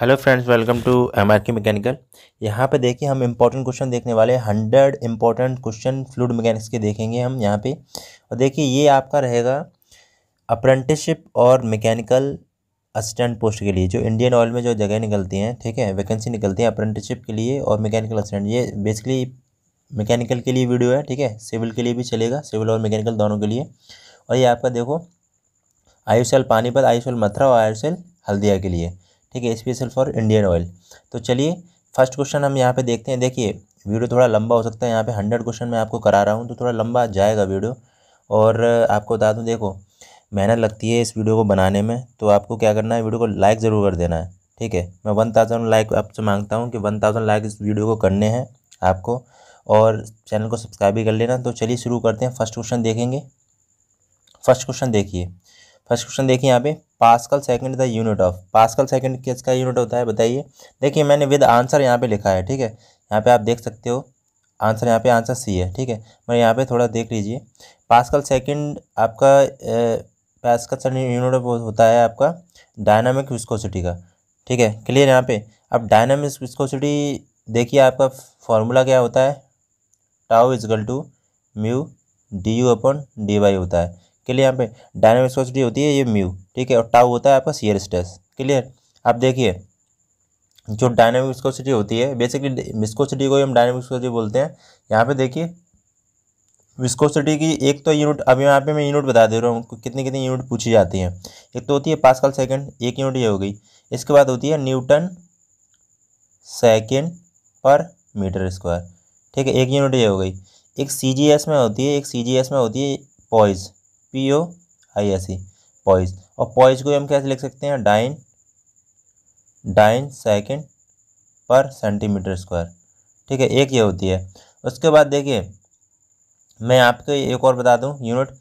Hello friends welcome to M R K mechanical यहाँ पे देखिए हम इम्पोर्टेंट क्वेश्चन देखने वाले हैं hundred important question fluid mechanics के देखेंगे हम यहाँ पे और देखिए ये आपका रहेगा अप्रेंटिसशिप और मैकेनिकल असिस्टेंट पोस्ट के लिए जो इंडियन ऑयल में जो जगह निकलती हैं ठीक है वैकेंसी निकलती है अप्रेंटिसशिप के लिए और मैकेनिकल असिस्टेंट ये बेसिकली मैकेनिकल के लिए वीडियो है ठीक है सिविल के लिए भी चलेगा सिविल और मैकेनिकल दोनों के लिए और ये आपका देखो आयुषल पानीपत आयुषल मथुरा और आयुषल हल्दिया के लिए ठीक है स्पेशल फॉर इंडियन ऑयल तो चलिए फर्स्ट क्वेश्चन हम यहाँ पे देखते हैं देखिए वीडियो थोड़ा लंबा हो सकता है यहाँ पे हंड्रेड क्वेश्चन मैं आपको करा रहा हूँ तो थोड़ा लंबा जाएगा वीडियो और आपको बता दूँ देखो मेहनत लगती है इस वीडियो को बनाने में तो आपको क्या करना है वीडियो को लाइक ज़रूर कर देना है ठीक है मैं वन थाउजेंड लाइक आपसे मांगता हूँ कि वन थाउजेंड लाइक इस वीडियो को करने हैं आपको और चैनल को सब्सक्राइब भी कर लेना तो चलिए शुरू करते हैं फर्स्ट क्वेश्चन देखेंगे फर्स्ट क्वेश्चन देखिए फर्स्ट क्वेश्चन देखिए यहाँ पे pascal second the unit of pascal second किसका यूनिट होता है बताइए देखिए मैंने विद आंसर यहाँ पे लिखा है ठीक है यहाँ पे आप देख सकते हो आंसर यहाँ पे आंसर सी है ठीक है मैं यहाँ पे थोड़ा देख लीजिए पास्कल सेकंड आपका पास्कल सेकंड यूनिट ऑफ होता है आपका डायनामिक विस्कोसिटी का ठीक है क्लियर यहाँ पे अब डायनामिक विस्कोसिटी देखिए आपका फॉर्मूला क्या होता है tau is equal to mu D U upon D Y होता है के लिए यहाँ पे डायनामिक विस्कोसिटी होती है ये म्यू ठीक है और टाउ होता है आपका सीयर स्ट्रेस क्लियर आप देखिए जो डायनामिक विस्कोसिटी होती है बेसिकली विस्कोसिटी को हम डायनामिक विस्कोसिटी बोलते हैं यहाँ पे देखिए विस्कोसिटी की एक तो यूनिट अभी यहाँ पे मैं यूनिट बता दे रहा हूँ कितनी कितनी यूनिट पूछी जाती है एक तो होती है पास्कल सेकंड एक यूनिट ये हो गई इसके बाद होती है newton second per metre square ठीक है एक यूनिट ये हो गई एक सी में होती है एक सी में होती है poise P O I S E poise और पॉइज को हम कैसे लिख सकते हैं dyne dyne second per centimetre square ठीक है एक ये होती है उसके बाद देखिए मैं आपको एक और बता दूं यूनिट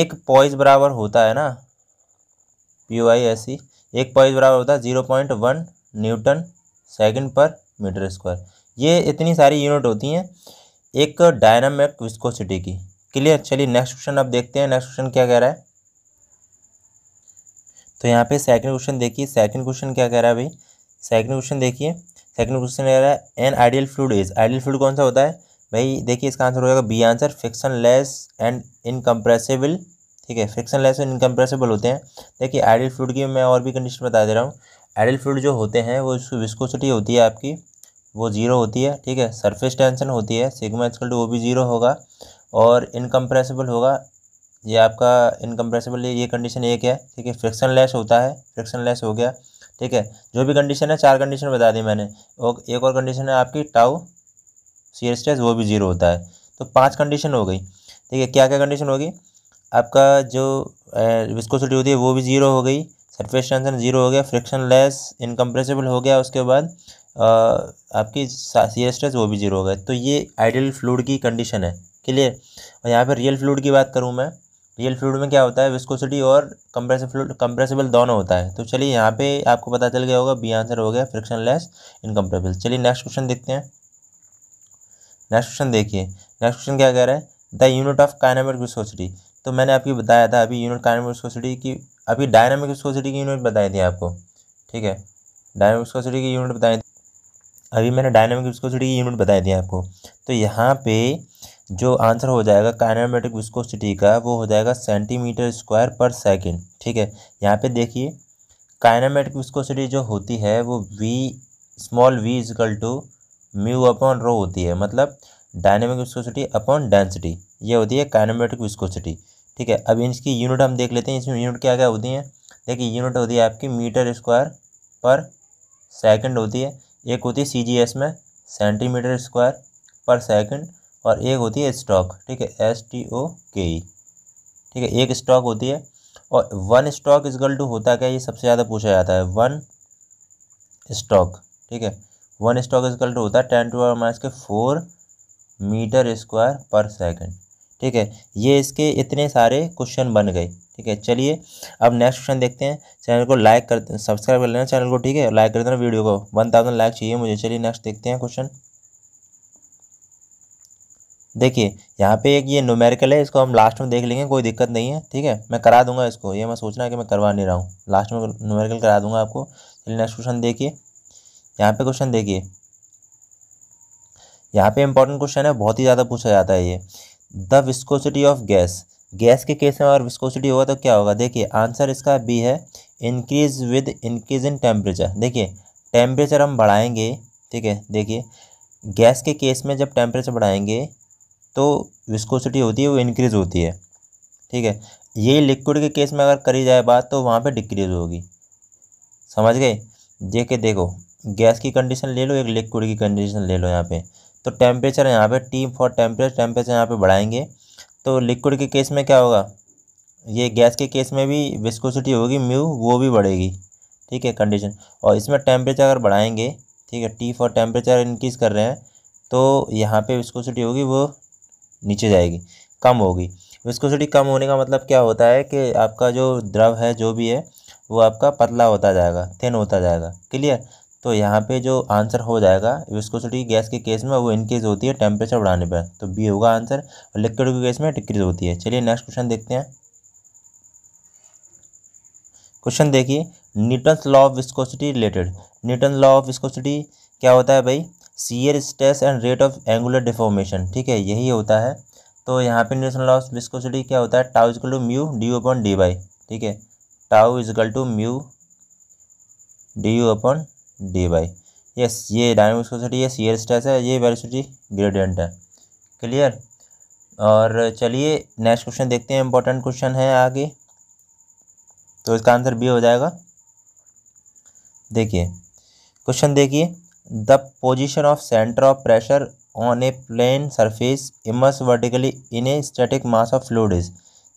एक पॉइज बराबर होता है ना पी ओ आई एस ई एक पॉइज बराबर होता है zero point one newton second per metre square ये इतनी सारी यूनिट होती हैं एक डायनामिक विस्कोसिटी की क्लियर चलिए नेक्स्ट क्वेश्चन अब देखते हैं नेक्स्ट क्वेश्चन क्या कह रहा है तो यहाँ पे सेकंड क्वेश्चन देखिए सेकंड क्वेश्चन क्या कह रहा है भाई सेकंड क्वेश्चन देखिए सेकंड क्वेश्चन कह रहा है an ideal fluid is ideal fluid कौन सा होता है भाई देखिए इसका आंसर हो जाएगा B answer frictionless and incompressible ठीक है फ्रिक्शन लेस एंड इनकम्प्रेसिबल होते हैं देखिए आइडियल फ्लूड की मैं और भी कंडीशन बता दे रहा हूँ आइडियल फ्लूड जो होते हैं वो विस्कोसिटी होती है आपकी वो जीरो होती है ठीक है सरफेस टेंशन होती है सिग्मा एक्सकल टू वो भी जीरो होगा और इनकम्प्रेसिबल होगा ये आपका इनकम्प्रेसिबल ये कंडीशन एक है ठीक है फ्रिक्शन लेस होता है फ्रिक्शन लेस हो गया ठीक है जो भी कंडीशन है चार कंडीशन बता दी मैंने और एक और कंडीशन है आपकी टाउ सी स्ट्रेस वो भी जीरो होता है तो पांच कंडीशन हो गई ठीक है क्या क्या कंडीशन होगी आपका जो विस्कोसिटी होती है वो भी ज़ीरो हो गई सरफेस टेंशन ज़ीरो हो गया फ्रिक्शन लेस इनकम्प्रेसिबल हो गया उसके बाद आ, आपकी सी स्ट्रेस वो भी ज़ीरो हो गया तो ये आइडियल फ्लूड की कंडीशन है क्लियर और यहाँ पर रियल फ्लूड की बात करूँ मैं रियल फ्लूड में क्या होता है विस्कोसिटी और कंप्रेसिव फ्लूड कंप्रेसिबल दोनों होता है तो चलिए यहाँ पे आपको पता चल गया होगा बी आंसर हो गया फ्रिक्शन लेस इनकम्प्रेबल चलिए नेक्स्ट क्वेश्चन देखते हैं नेक्स्ट क्वेश्चन देखिए नेक्स्ट क्वेश्चन क्या कह रहा है the unit of kinematic viscosity तो मैंने आपकी बताया था अभी यूनिट काइनामिक विस्कोसिटी की अभी डायनामिक विस्कोसिटी की यूनिट बताई थी आपको ठीक है डायनामिक विस्कोसिटी की यूनिट बताई थी अभी मैंने डायनामिक विस्कोसिटी की यूनिट बताई थी आपको तो यहाँ पे जो आंसर हो जाएगा काइनामेटिक विस्कोसिटी का वो हो जाएगा सेंटीमीटर स्क्वायर पर सेकेंड ठीक है यहाँ पे देखिए काइनामेटिक विस्कोसिटी जो होती है वो V small V is equal to mu upon rho होती है मतलब डायनेमिक विस्कोसिटी अपॉन डेंसिटी ये होती है काइनामेटिक विस्कोसिटी ठीक है अब इनकी यूनिट हम देख लेते हैं इसमें यूनिट क्या क्या होती है देखिए यूनिट होती है आपकी मीटर स्क्वायर पर सेकेंड होती है एक होती है सी में सेंटीमीटर स्क्वायर पर सेकेंड और एक होती है स्टॉक ठीक है एस टी ओ के ई ठीक है एक स्टॉक होती है और वन स्टॉक इजगल टू होता क्या ये सबसे ज़्यादा पूछा जाता है वन स्टॉक ठीक है one stoke is equal to होता है टेन टू माइनस के four metre square per second ठीक है ये इसके इतने सारे क्वेश्चन बन गए ठीक है चलिए अब नेक्स्ट क्वेश्चन देखते हैं चैनल को लाइक कर सब्सक्राइब कर लेना चैनल को ठीक है लाइक कर देना वीडियो को वन थाउजेंड लाइक चाहिए मुझे चलिए नेक्स्ट देखते हैं क्वेश्चन देखिए यहाँ पे एक ये नोमेरिकल है इसको हम लास्ट में देख लेंगे कोई दिक्कत नहीं है ठीक है मैं करा दूंगा इसको ये मैं सोचना कि मैं करवा नहीं रहा हूँ लास्ट में नोमेरिकल करा दूंगा आपको चलिए नेक्स्ट क्वेश्चन देखिए यहाँ पे क्वेश्चन देखिए यहाँ पे इंपॉर्टेंट क्वेश्चन है बहुत ही ज़्यादा पूछा जाता है ये the viscosity of gas gas के केस में अगर विस्कोसिटी होगा तो क्या होगा देखिए आंसर इसका बी है increase with increase in temperature देखिए टेम्परेचर हम बढ़ाएंगे ठीक है देखिए गैस के केस में जब टेम्परेचर बढ़ाएंगे तो विस्कोसिटी होती है वो इनक्रीज़ होती है ठीक है यही लिक्विड के केस में अगर करी जाए बात तो वहाँ पे डिक्रीज़ होगी समझ गए देखे देखो गैस की कंडीशन ले लो एक लिक्विड की कंडीशन ले लो यहाँ पे तो टेम्परेचर यहाँ पे टी फॉर टेम्परेचर टेम्परेचर यहाँ पे बढ़ाएंगे तो लिक्विड के केस में क्या होगा ये गैस के केस में भी विस्कोसिटी होगी म्यू वो भी बढ़ेगी ठीक है कंडीशन और इसमें टेम्परेचर अगर बढ़ाएंगे ठीक है टी फॉर टेम्परेचर इंक्रीज़ कर रहे हैं तो यहाँ पे विस्कोसिटी होगी वो नीचे जाएगी कम होगी विस्कोसिटी कम होने का मतलब क्या होता है कि आपका जो द्रव है जो भी है वो आपका पतला होता जाएगा थिन होता जाएगा क्लियर तो यहाँ पे जो आंसर हो जाएगा विस्कोसिटी गैस के केस में वो इनक्रीज होती है टेम्परेचर बढ़ाने पर तो बी होगा आंसर और लिक्विड के केस में डिक्रीज होती है चलिए नेक्स्ट क्वेश्चन देखते हैं क्वेश्चन देखिए Newton law of viscosity related Newton law of viscosity क्या होता है भाई shear stress and rate of angular deformation ठीक है यही होता है तो यहाँ पे न्यूशनल लॉस विस्कोसिटी क्या होता है tau is equal to mu D U upon D Y ठीक है tau is equal to mu D U upon D Y yes ये डायनामिक विस्कोसिटी है सीयर स्ट्रेस है ये वेलोसिटी ग्रेडियंट है क्लियर और चलिए नेक्स्ट क्वेश्चन देखते हैं इंपॉर्टेंट क्वेश्चन है आगे तो इसका आंसर बी हो जाएगा देखिए क्वेश्चन देखिए the position of centre of pressure on a plane surface immerse vertically in a static mass of fluid is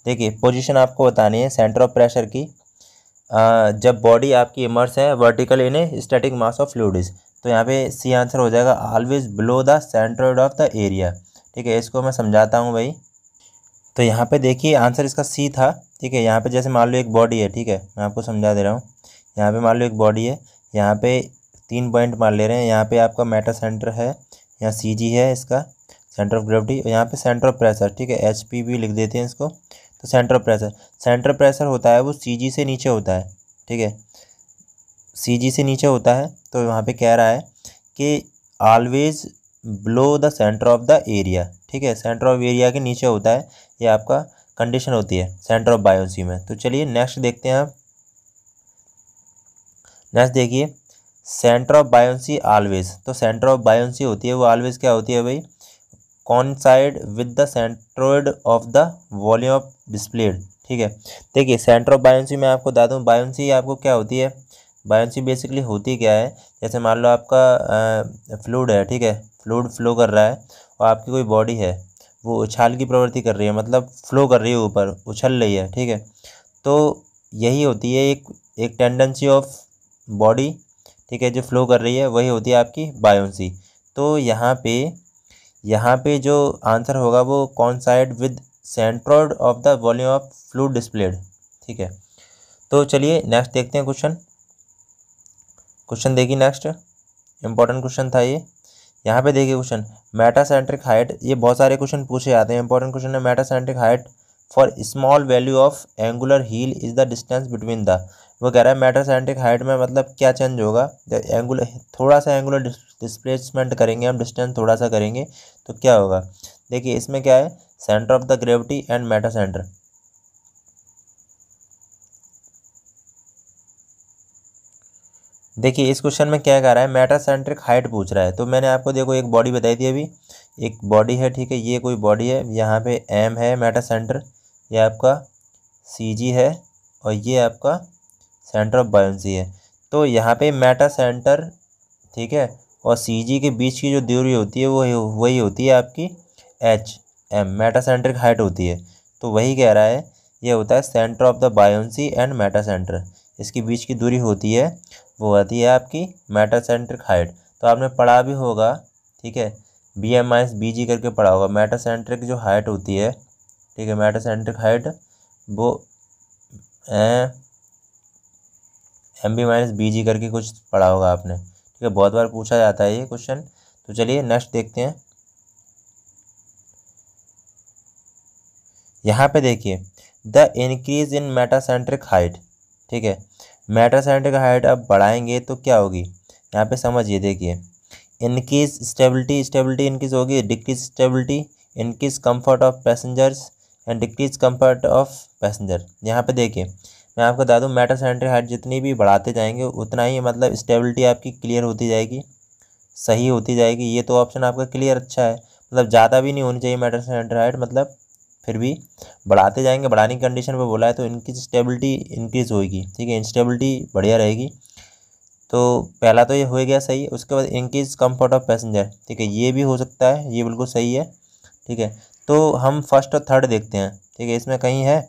देखिए पोजिशन आपको बतानी है सेंटर ऑफ प्रेशर की आ, जब बॉडी आपकी इमर्स है vertical in a static mass of fluid is तो यहाँ पे सी आंसर हो जाएगा always below the centre of the area ठीक है इसको मैं समझाता हूँ भाई तो यहाँ पे देखिए आंसर इसका सी था ठीक है यहाँ पे जैसे मान लो एक बॉडी है ठीक है मैं आपको समझा दे रहा हूँ यहाँ पे मान लो एक बॉडी है यहाँ पे तीन पॉइंट मान ले रहे हैं यहाँ पे आपका मेटा सेंटर है यहाँ सी जी है इसका सेंटर ऑफ ग्रेविटी यहाँ पे सेंटर ऑफ प्रेशर ठीक है एच पी भी लिख देते हैं इसको तो centre of pressure centre pressure होता है वो सी जी से नीचे होता है ठीक है सी जी से नीचे होता है तो यहाँ पे कह रहा है कि always below the centre of the area ठीक है सेंटर ऑफ एरिया के नीचे होता है ये आपका कंडीशन होती है सेंटर ऑफ बायोसी में तो चलिए नेक्स्ट देखते हैं आप नेक्स्ट देखिए सेंटर ऑफ बायोन्सी ऑलवेज तो सेंटर ऑफ बायोन्सी होती है वो ऑलवेज क्या होती है भाई coincide with the centroid of the volume of displaced ठीक है देखिए सेंटर ऑफ बायोन्सी मैं आपको बता दूँ बायोन्सी आपको क्या होती है बायोन्सी बेसिकली होती क्या है जैसे मान लो आपका फ्लूड है ठीक है फ्लूड फ्लो कर रहा है और आपकी कोई बॉडी है वो उछाल की प्रवृत्ति कर रही है मतलब फ्लो कर रही है ऊपर उछल रही है ठीक है तो यही होती है एक एक टेंडेंसी ऑफ बॉडी ठीक है जो फ्लो कर रही है वही होती है आपकी बायोन्सी तो यहाँ पे यहाँ पे जो आंसर होगा वो coincide with centroid of the volume of fluid displaced ठीक है तो चलिए नेक्स्ट देखते हैं क्वेश्चन क्वेश्चन देखिए नेक्स्ट इंपॉर्टेंट क्वेश्चन था ये यहाँ पे देखिए क्वेश्चन मेटा सेंट्रिक हाइट ये बहुत सारे क्वेश्चन पूछे जाते हैं इंपॉर्टेंट क्वेश्चन है metacentric height for small value of angular heel is the distance between the वो कह रहा है मैटर सेंटिक हाइट में मतलब क्या चेंज होगा जब एंगुलर थोड़ा सा एंगुलर डिस्प्लेसमेंट करेंगे हम डिस्टेंस थोड़ा सा करेंगे तो क्या होगा देखिए इसमें क्या है centre of the gravity and metacentre देखिए इस क्वेश्चन में क्या कह रहा है मैटर सेंट्रिक हाइट पूछ रहा है तो मैंने आपको देखो एक बॉडी बताई थी अभी एक बॉडी है ठीक है ये कोई बॉडी है यहाँ पे एम है मैटर सेंटर ये आपका सी जी है और ये आपका सेंटर ऑफ बायोसी है तो यहाँ पे मेटा सेंटर ठीक है और सी के बीच की जो दूरी होती है वो वही होती है आपकी एच एम मेटा सेंटर की हाइट होती है तो वही कह रहा है ये होता है centre of the buoyancy and metacentre इसके बीच की दूरी होती है वो होती है आपकी मेटा सेंटर हाइट तो आपने पढ़ा भी होगा ठीक है B M I S B G करके पढ़ा होगा मेटा सेंटर की जो हाइट होती है ठीक है मेटा सेंटर हाइट वो M B minus B G करके कुछ पढ़ा होगा आपने ठीक है बहुत बार पूछा जाता है ये क्वेश्चन तो चलिए नेक्स्ट देखते हैं यहाँ पे देखिए the increase in metacentric height ठीक है मेटासेंट्रिक हाइट अब बढ़ाएंगे तो क्या होगी यहाँ पे समझिए देखिए इनक्रीज स्टेबिलिटी स्टेबिलिटी इनक्रीज होगी decrease stability increase comfort of passengers and decrease comfort of passenger यहाँ पे देखिए मैं आपको बता दूँ मेटर सेंटर हाइट जितनी भी बढ़ाते जाएंगे उतना ही मतलब स्टेबिलिटी आपकी क्लियर होती जाएगी सही होती जाएगी ये तो ऑप्शन आपका क्लियर अच्छा है मतलब ज़्यादा भी नहीं होनी चाहिए मेटर सेंटर हाइट मतलब फिर भी बढ़ाते जाएंगे बढ़ाने की कंडीशन पर बोला है तो इनकी स्टेबिलिटी इंक्रीज़ होगी ठीक है इंस्टेबिलिटी बढ़िया रहेगी तो पहला तो ये हो गया सही उसके बाद इंक्रीज कम्फर्ट ऑफ पैसेंजर ठीक है ये भी हो सकता है ये बिल्कुल सही है ठीक है तो हम फर्स्ट और थर्ड देखते हैं ठीक है इसमें कहीं है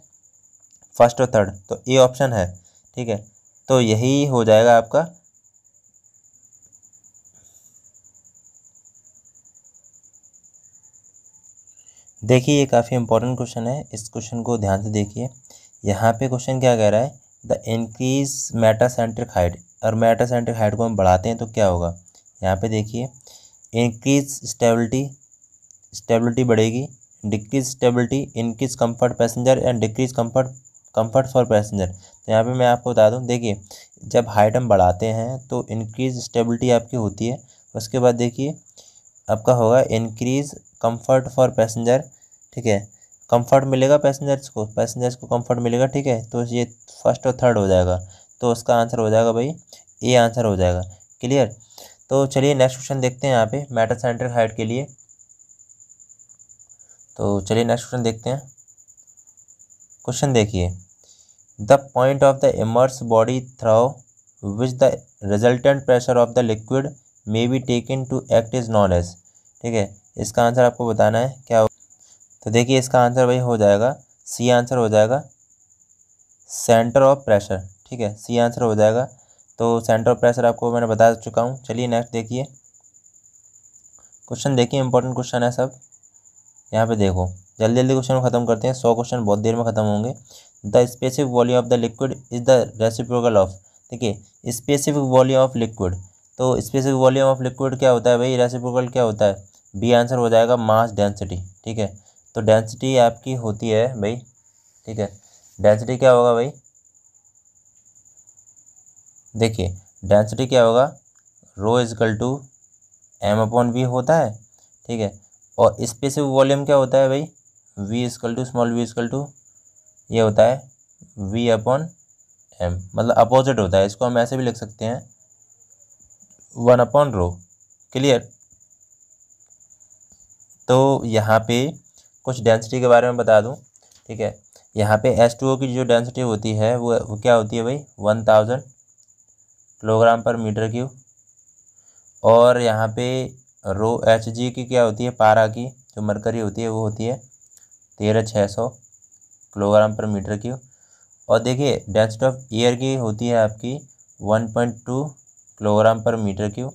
फर्स्ट और थर्ड तो ए ऑप्शन है ठीक है तो यही हो जाएगा आपका देखिए ये काफ़ी इंपॉर्टेंट क्वेश्चन है इस क्वेश्चन को ध्यान से देखिए यहाँ पे क्वेश्चन क्या कह रहा है द इंक्रीज मेटासेंट्रिक हाइट और मेटा सेंट्रिक हाइट को हम बढ़ाते हैं तो क्या होगा यहाँ पे देखिए इंक्रीज स्टेबिलिटी स्टेबिलिटी बढ़ेगी decrease stability increase comfort passenger and decrease comfort comfort for passenger तो यहाँ पे मैं आपको बता दूँ देखिए जब हाइट हम बढ़ाते हैं तो इंक्रीज स्टेबिलिटी आपकी होती है उसके बाद देखिए आपका होगा इंक्रीज कंफर्ट फॉर पैसेंजर ठीक है कंफर्ट मिलेगा पैसेंजर्स को पैसेंजर्स को कंफर्ट मिलेगा ठीक है तो ये फर्स्ट और थर्ड हो जाएगा तो उसका आंसर हो जाएगा भाई ए आंसर हो जाएगा क्लियर तो चलिए नेक्स्ट क्वेश्चन देखते हैं यहाँ पे मेटा सेंटर हाइट के लिए तो चलिए नेक्स्ट क्वेश्चन देखते हैं क्वेश्चन देखिए the point of the immerse body through which the resultant pressure of the liquid may be taken to act is known as ठीक है इसका आंसर आपको बताना है क्या तो देखिए इसका आंसर वही हो जाएगा सी आंसर हो जाएगा सेंटर ऑफ प्रेशर ठीक है सी आंसर हो जाएगा तो सेंटर ऑफ प्रेशर आपको मैंने बता चुका हूँ चलिए नेक्स्ट देखिए क्वेश्चन देखिए इंपॉर्टेंट क्वेश्चन है सब यहाँ पे देखो जल्दी जल्दी क्वेश्चन खत्म करते हैं सौ क्वेश्चन बहुत देर में खत्म होंगे the specific volume of the liquid is the reciprocal of ठीक है स्पेसिफिक वॉल्यूम ऑफ लिक्विड तो स्पेसिफिक वॉल्यूम ऑफ लिक्विड क्या होता है भाई रेसिप्रोकल क्या होता है बी आंसर हो जाएगा मास डेंसिटी ठीक है तो डेंसिटी आपकी होती है भाई ठीक है डेंसिटी क्या होगा भाई देखिए डेंसिटी क्या होगा rho is equal to M upon B होता है ठीक है और स्पेसिफिक वॉल्यूम क्या होता है भाई V equal to small V equal to ये होता है वी अपॉन एम मतलब अपोजिट होता है इसको हम ऐसे भी लिख सकते हैं वन अपॉन रो क्लियर तो यहाँ पे कुछ डेंसिटी के बारे में बता दूँ ठीक है यहाँ पे एस टू ओ की जो डेंसिटी होती है वो, वो क्या होती है भाई one thousand kilogram per metre cube और यहाँ पे रो एच जी की क्या होती है पारा की जो मरकरी होती है वो होती है तेरह छः सौ किलोग्राम पर मीटर क्यूब और देखिए डेंसिटी ऑफ एयर की होती है आपकी one point two kilogram per metre cube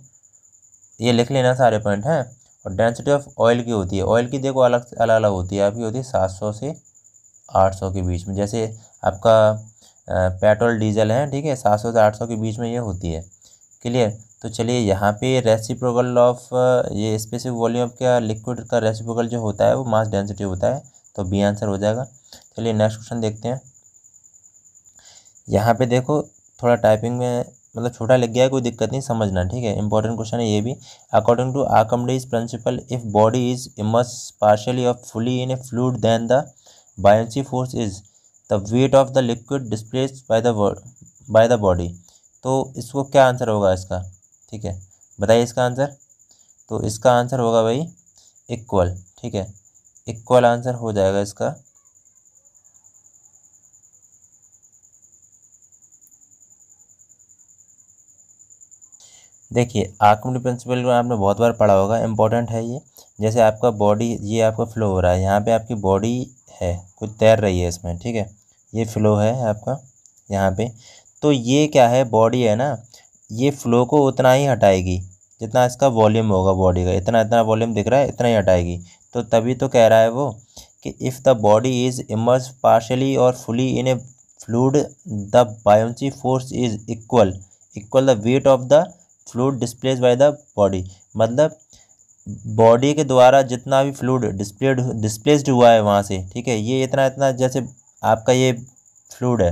ये लिख लेना सारे पॉइंट हैं और डेंसिटी ऑफ ऑयल की होती है ऑयल की देखो अलग अलग अलग होती है आपकी होती है सात सौ से आठ सौ के बीच में जैसे आपका पेट्रोल डीजल है ठीक है सात सौ से आठ सौ के बीच में ये होती है क्लियर तो चलिए यहाँ पे रेसिप्रोकल ऑफ ये स्पेसिफिक वॉल्यूम ऑफ क्या लिक्विड का रेसिप्रोकल जो होता है वो मास डेंसिटी होता है तो बी आंसर हो जाएगा चलिए नेक्स्ट क्वेश्चन देखते हैं यहाँ पे देखो थोड़ा टाइपिंग में मतलब छोटा लग गया है कोई दिक्कत नहीं समझना ठीक है इंपॉर्टेंट क्वेश्चन है ये भी according to Archimedes principle if body is immerse partially और fully in a fluid then the buoyancy force is the weight of the liquid displace by the by the body तो इसको क्या answer होगा इसका ठीक है बताइए इसका आंसर तो इसका आंसर होगा भाई इक्वल ठीक है इक्वल आंसर हो जाएगा इसका देखिए आर्कमेट प्रिंसिपल को आपने बहुत बार पढ़ा होगा इंपॉर्टेंट है ये जैसे आपका बॉडी ये आपका फ्लो हो रहा है यहाँ पे आपकी बॉडी है कुछ तैर रही है इसमें ठीक है ये फ्लो है आपका यहाँ पे तो ये क्या है बॉडी है ना ये फ्लो को उतना ही हटाएगी जितना इसका वॉल्यूम होगा बॉडी का इतना इतना वॉल्यूम दिख रहा है इतना ही हटाएगी तो तभी तो कह रहा है वो कि if the body is immerse partially और fully in a fluid the buoyancy force is equal equal the weight of the fluid displace by the body मतलब बॉडी के द्वारा जितना भी फ्लूड डिस्प्लेड डिस्प्लेस्ड हुआ है वहाँ से ठीक है ये इतना इतना जैसे आपका ये फ्लूड है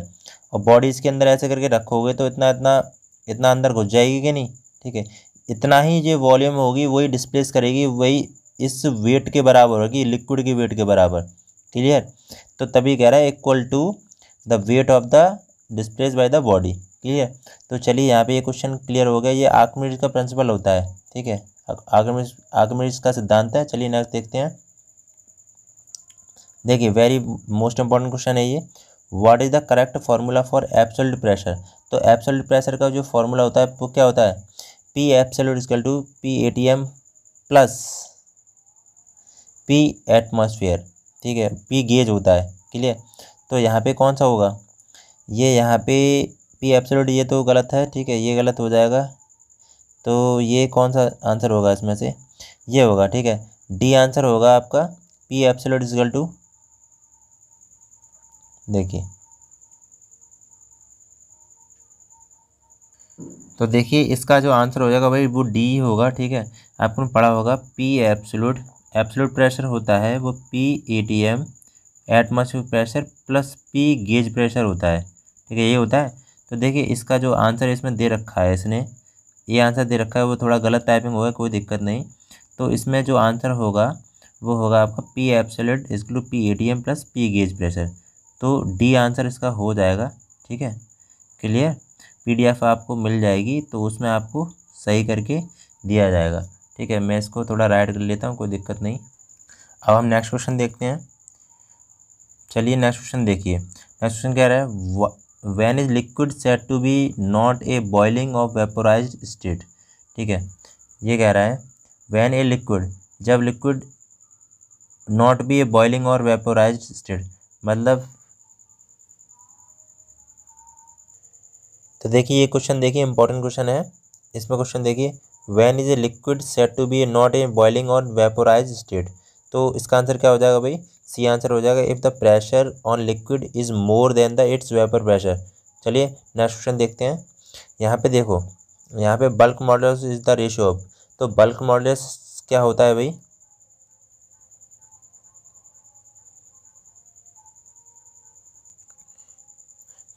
और बॉडी इसके अंदर ऐसे करके रखोगे तो इतना इतना इतना अंदर घुस जाएगी कि नहीं ठीक है इतना ही जो वॉल्यूम होगी वही डिस्प्लेस करेगी वही इस वेट के बराबर होगी लिक्विड की वेट के बराबर क्लियर तो तभी कह रहा है equal to the weight of the displace by the body clear तो चलिए यहाँ पे ये क्वेश्चन क्लियर हो गया ये आर्कमिडीज का प्रिंसिपल होता है ठीक है आर्कमिडीज का सिद्धांत है चलिए नेक्स्ट देखते हैं देखिए वेरी मोस्ट इंपॉर्टेंट क्वेश्चन है ये what is the correct formula for absolute pressure तो एब्सोल्यूट प्रेशर का जो फार्मूला होता है वो क्या होता है P absolute is equal to P A T M plus P atmosphere ठीक है पी गेज होता है क्लियर तो यहाँ पे कौन सा होगा ये यहाँ पे पी एप्सोलूट ये तो गलत है ठीक है ये गलत हो जाएगा तो ये कौन सा आंसर होगा इसमें से ये होगा ठीक है डी आंसर होगा आपका पी एप्सोलूट इजगल टू देखिए तो देखिए इसका जो आंसर हो जाएगा भाई वो डी होगा ठीक है आपको पढ़ा होगा पी एप्सोलूट एब्सोल्यूट प्रेशर होता है वो P A T M atmosphere pressure plus P gauge pressure होता है ठीक है ये होता है तो देखिए इसका जो आंसर इसमें दे रखा है इसने ये आंसर दे रखा है वो थोड़ा गलत टाइपिंग होगा कोई दिक्कत नहीं तो इसमें जो आंसर होगा वो होगा आपका P absolute is equal P A T M plus P gauge pressure तो डी आंसर इसका हो जाएगा ठीक है क्लियर पीडीएफ आपको मिल जाएगी तो उसमें आपको सही करके दिया जाएगा ठीक है मैं इसको थोड़ा राइट कर लेता हूँ कोई दिक्कत नहीं अब हम नेक्स्ट क्वेश्चन देखते हैं चलिए नेक्स्ट क्वेश्चन देखिए नेक्स्ट क्वेश्चन कह रहा है when is liquid set to be not a boiling of vaporize state ठीक है ये कह रहा है वैन ए लिक्विड जब liquid not be a boiling और वेपोराइज स्टेट मतलब तो देखिए ये क्वेश्चन देखिए इंपॉर्टेंट क्वेश्चन है इसमें क्वेश्चन देखिए when is a liquid set to be not a boiling on vaporize state तो इसका आंसर क्या हो जाएगा भाई सी आंसर हो जाएगा if the pressure on liquid is more than the its vapour pressure चलिए नेक्स्ट क्वेश्चन देखते हैं यहाँ पे देखो यहाँ पे bulk modulus is the ratio of तो बल्क मॉडल्स क्या होता है भाई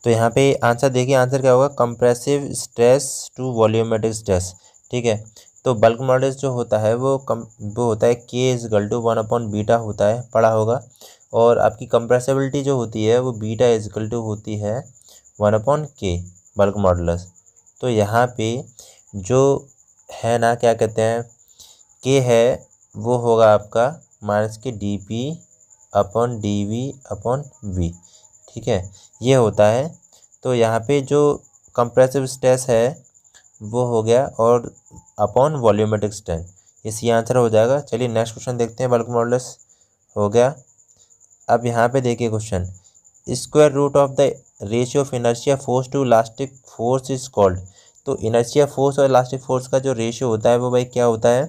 तो यहाँ पे आंसर देखिए आंसर क्या होगा compressive stress to volumetric stress ठीक है तो बल्क मॉडल्स जो होता है वो कम वो होता है के is equal to one upon beta होता है पड़ा होगा और आपकी कंप्रेसिबिलिटी जो होती है वो बीटा इज गल टू होती है one upon K bulk modulus तो यहाँ पे जो है ना क्या कहते हैं के है वो होगा आपका minus K D P upon D V upon V ठीक है ये होता है तो यहाँ पे जो कंप्रेसिव स्ट्रेस है वो हो गया और अपॉन वॉल्यूमेट्रिक स्ट्रेंथ ये सी आंसर हो जाएगा चलिए नेक्स्ट क्वेश्चन देखते हैं बल्क मॉडल्स हो गया अब यहाँ पे देखिए question square root of the ratio of inertia force to elastic force is called तो इनर्शिया फोर्स और इलास्टिक फोर्स का जो रेशियो होता है वो भाई क्या होता है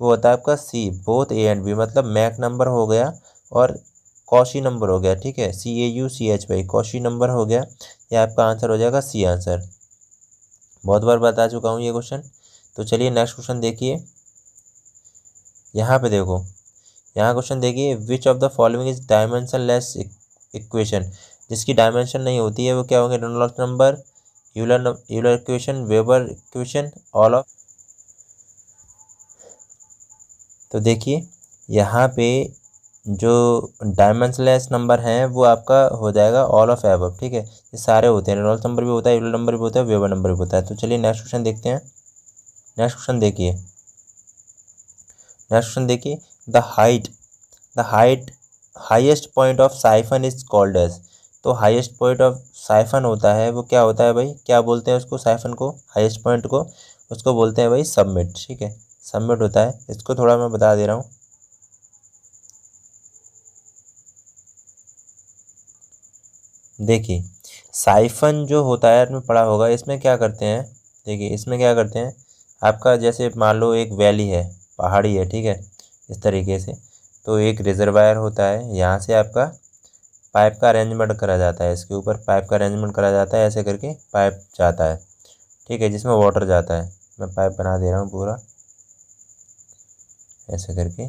वो होता है आपका C both A and B मतलब मैक नंबर हो गया और कौशी नंबर हो गया ठीक है C A U C H Y Cauchy number हो गया यह आपका आंसर हो जाएगा सी आंसर बहुत बार बता चुका हूँ ये क्वेश्चन तो चलिए नेक्स्ट क्वेश्चन देखिए यहाँ पे देखो यहाँ क्वेश्चन देखिए which of the following is dimensionless equation जिसकी डायमेंशन नहीं होती है वो क्या होंगे Reynold number Euler Euler equation Weber equation all of तो देखिए यहाँ पे जो डायमेंसलेस नंबर हैं वो आपका हो जाएगा ऑल ऑफ एव ठीक है ये सारे होते हैं रोल नंबर भी होता है नंबर भी होता है वेबर नंबर भी होता है तो चलिए नेक्स्ट क्वेश्चन देखते हैं नेक्स्ट क्वेश्चन देखिए नेक्स्ट क्वेश्चन देखिए the height the height highest point of siphon is called as तो हाइस्ट पॉइंट ऑफ साइफन होता है वो क्या होता है भाई क्या बोलते हैं उसको साइफन को हाइस्ट पॉइंट को उसको बोलते हैं भाई सबमिट ठीक है सबमिट होता है इसको थोड़ा मैं बता दे रहा हूँ देखिए साइफन जो होता है आपने पढ़ा होगा इसमें क्या करते हैं देखिए इसमें क्या करते हैं आपका जैसे मान लो एक वैली है पहाड़ी है ठीक है इस तरीके से तो एक रिजर्वायर होता है यहाँ से आपका पाइप का अरेंजमेंट करा जाता है इसके ऊपर पाइप का अरेंजमेंट करा जाता है ऐसे करके पाइप जाता है ठीक है जिसमें वाटर जाता है मैं पाइप बना दे रहा हूँ पूरा ऐसे करके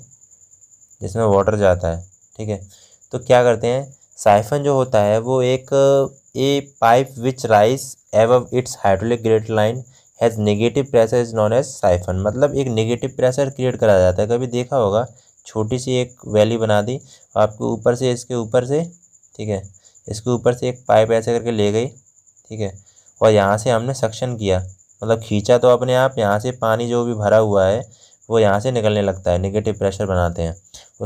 जिसमें वाटर जाता है ठीक है तो क्या करते हैं साइफन जो होता है वो एक a pipe which rise above its hydraulic grade line has negative pressure is known as siphon मतलब एक नेगेटिव प्रेशर क्रिएट करा जाता है कभी देखा होगा छोटी सी एक वैली बना दी आपके ऊपर से इसके ऊपर से ठीक है इसके ऊपर से एक पाइप ऐसे करके ले गई ठीक है और यहाँ से हमने सक्शन किया मतलब खींचा तो अपने आप यहाँ से पानी जो भी भरा हुआ है वो यहाँ से निकलने लगता है निगेटिव प्रेशर बनाते हैं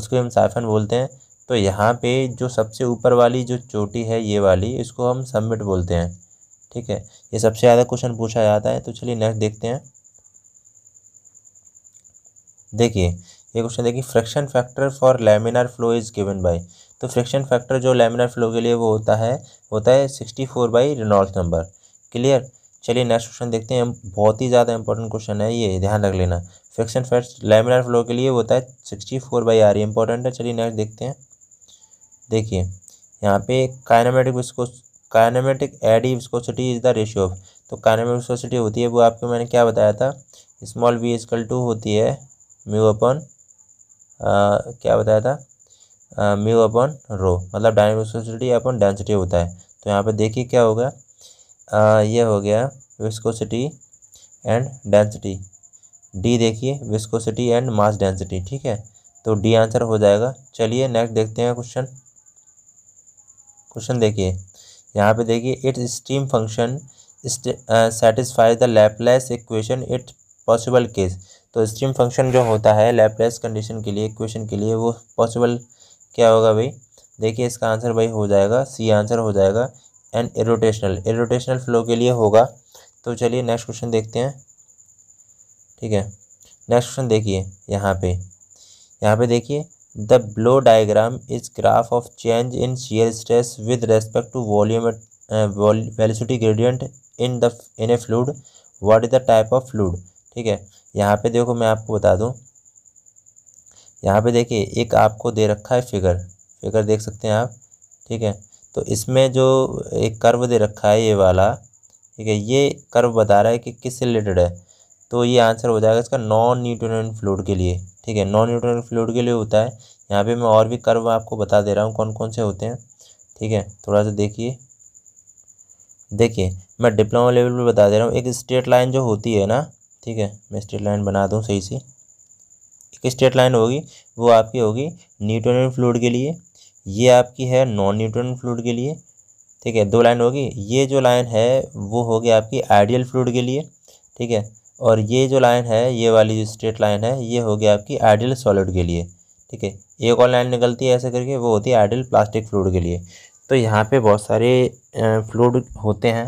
उसको हम साइफन बोलते हैं तो यहाँ पे जो सबसे ऊपर वाली जो चोटी है ये वाली इसको हम सबमिट बोलते हैं ठीक है ये सबसे ज़्यादा क्वेश्चन पूछा जाता है तो चलिए नेक्स्ट देखते हैं देखिए ये क्वेश्चन देखिए friction factor for laminar flow is given by तो फ्रिक्शन फैक्टर जो लेमिनार फ्लो के लिए वो होता है होता है sixty four by Reynolds number clear चलिए नेक्स्ट क्वेश्चन देखते हैं बहुत ही ज़्यादा इंपॉर्टेंट क्वेश्चन है ये ध्यान रख लेना फ्रिक्शन फैक्टर लेमिनार फ्लो के लिए होता है सिक्सटी फोर बाई आर ये इंपॉर्टेंट है चलिए नेक्स्ट देखते हैं देखिए यहाँ पे kinematic viscous kinematic eddy viscosity is the ratio of तो काइनामेटिक विस्कोसिटी होती है वो आपको मैंने क्या बताया था स्मॉल वी इजकल टू होती है म्यू अपॉन क्या बताया था म्यू अपॉन रो मतलब डायनामिक विस्कोसिटी अपॉन डेंसिटी होता है तो यहाँ पे देखिए क्या होगा ये हो गया विस्कोसिटी एंड डेंसिटी डी देखिए विस्कोसिटी एंड मास डेंसिटी ठीक है तो डी आंसर हो जाएगा चलिए नेक्स्ट देखते हैं क्वेश्चन क्वेश्चन देखिए यहाँ पे देखिए it stream function satisfy the Laplace equation it possible case तो स्ट्रीम फंक्शन जो होता है लैपलेस कंडीशन के लिए इक्वेशन के लिए वो पॉसिबल क्या होगा भाई देखिए इसका आंसर भाई हो जाएगा सी आंसर हो जाएगा एंड इरोटेशनल इरोटेशनल फ्लो के लिए होगा तो चलिए नेक्स्ट क्वेश्चन देखते हैं ठीक है नेक्स्ट क्वेश्चन देखिए यहाँ पे यहाँ पे देखिए the below diagram is graph of change in shear stress with respect to volume velocity gradient in the in a fluid what is the type of fluid ठीक है यहाँ पे देखो मैं आपको बता दूँ यहाँ पे देखिए एक आपको दे रखा है फिगर फिगर देख सकते हैं आप ठीक है तो इसमें जो एक कर्व दे रखा है ये वाला ठीक है ये कर्व बता रहा है कि किस रिलेटेड है तो ये आंसर हो जाएगा इसका नॉन न्यूटोनियन फ्लूड के लिए ठीक है नॉन न्यूटोनियन फ्लूड के लिए होता है यहाँ पे मैं और भी कर्व आपको बता दे रहा हूँ कौन कौन से होते हैं ठीक है थोड़ा सा देखिए देखिए मैं डिप्लोमा लेवल पर बता दे रहा हूँ एक स्ट्रेट लाइन जो होती है ना ठीक है मैं स्ट्रेट लाइन बना दूँ सही से एक स्ट्रेट लाइन होगी वो आपकी होगी न्यूटोनियन फ्लूड के लिए ये आपकी है नॉन न्यूटोनियन फ्लूड के लिए ठीक है दो लाइन होगी ये जो लाइन है वो होगी आपकी आइडियल फ्लूड के लिए ठीक है और ये जो लाइन है ये वाली जो स्ट्रेट लाइन है ये हो गया आपकी आइडियल सॉलिड के लिए ठीक है एक और लाइन निकलती है ऐसे करके वो होती है आइडियल प्लास्टिक फ्लूड के लिए तो यहाँ पे बहुत सारे फ्लूड होते हैं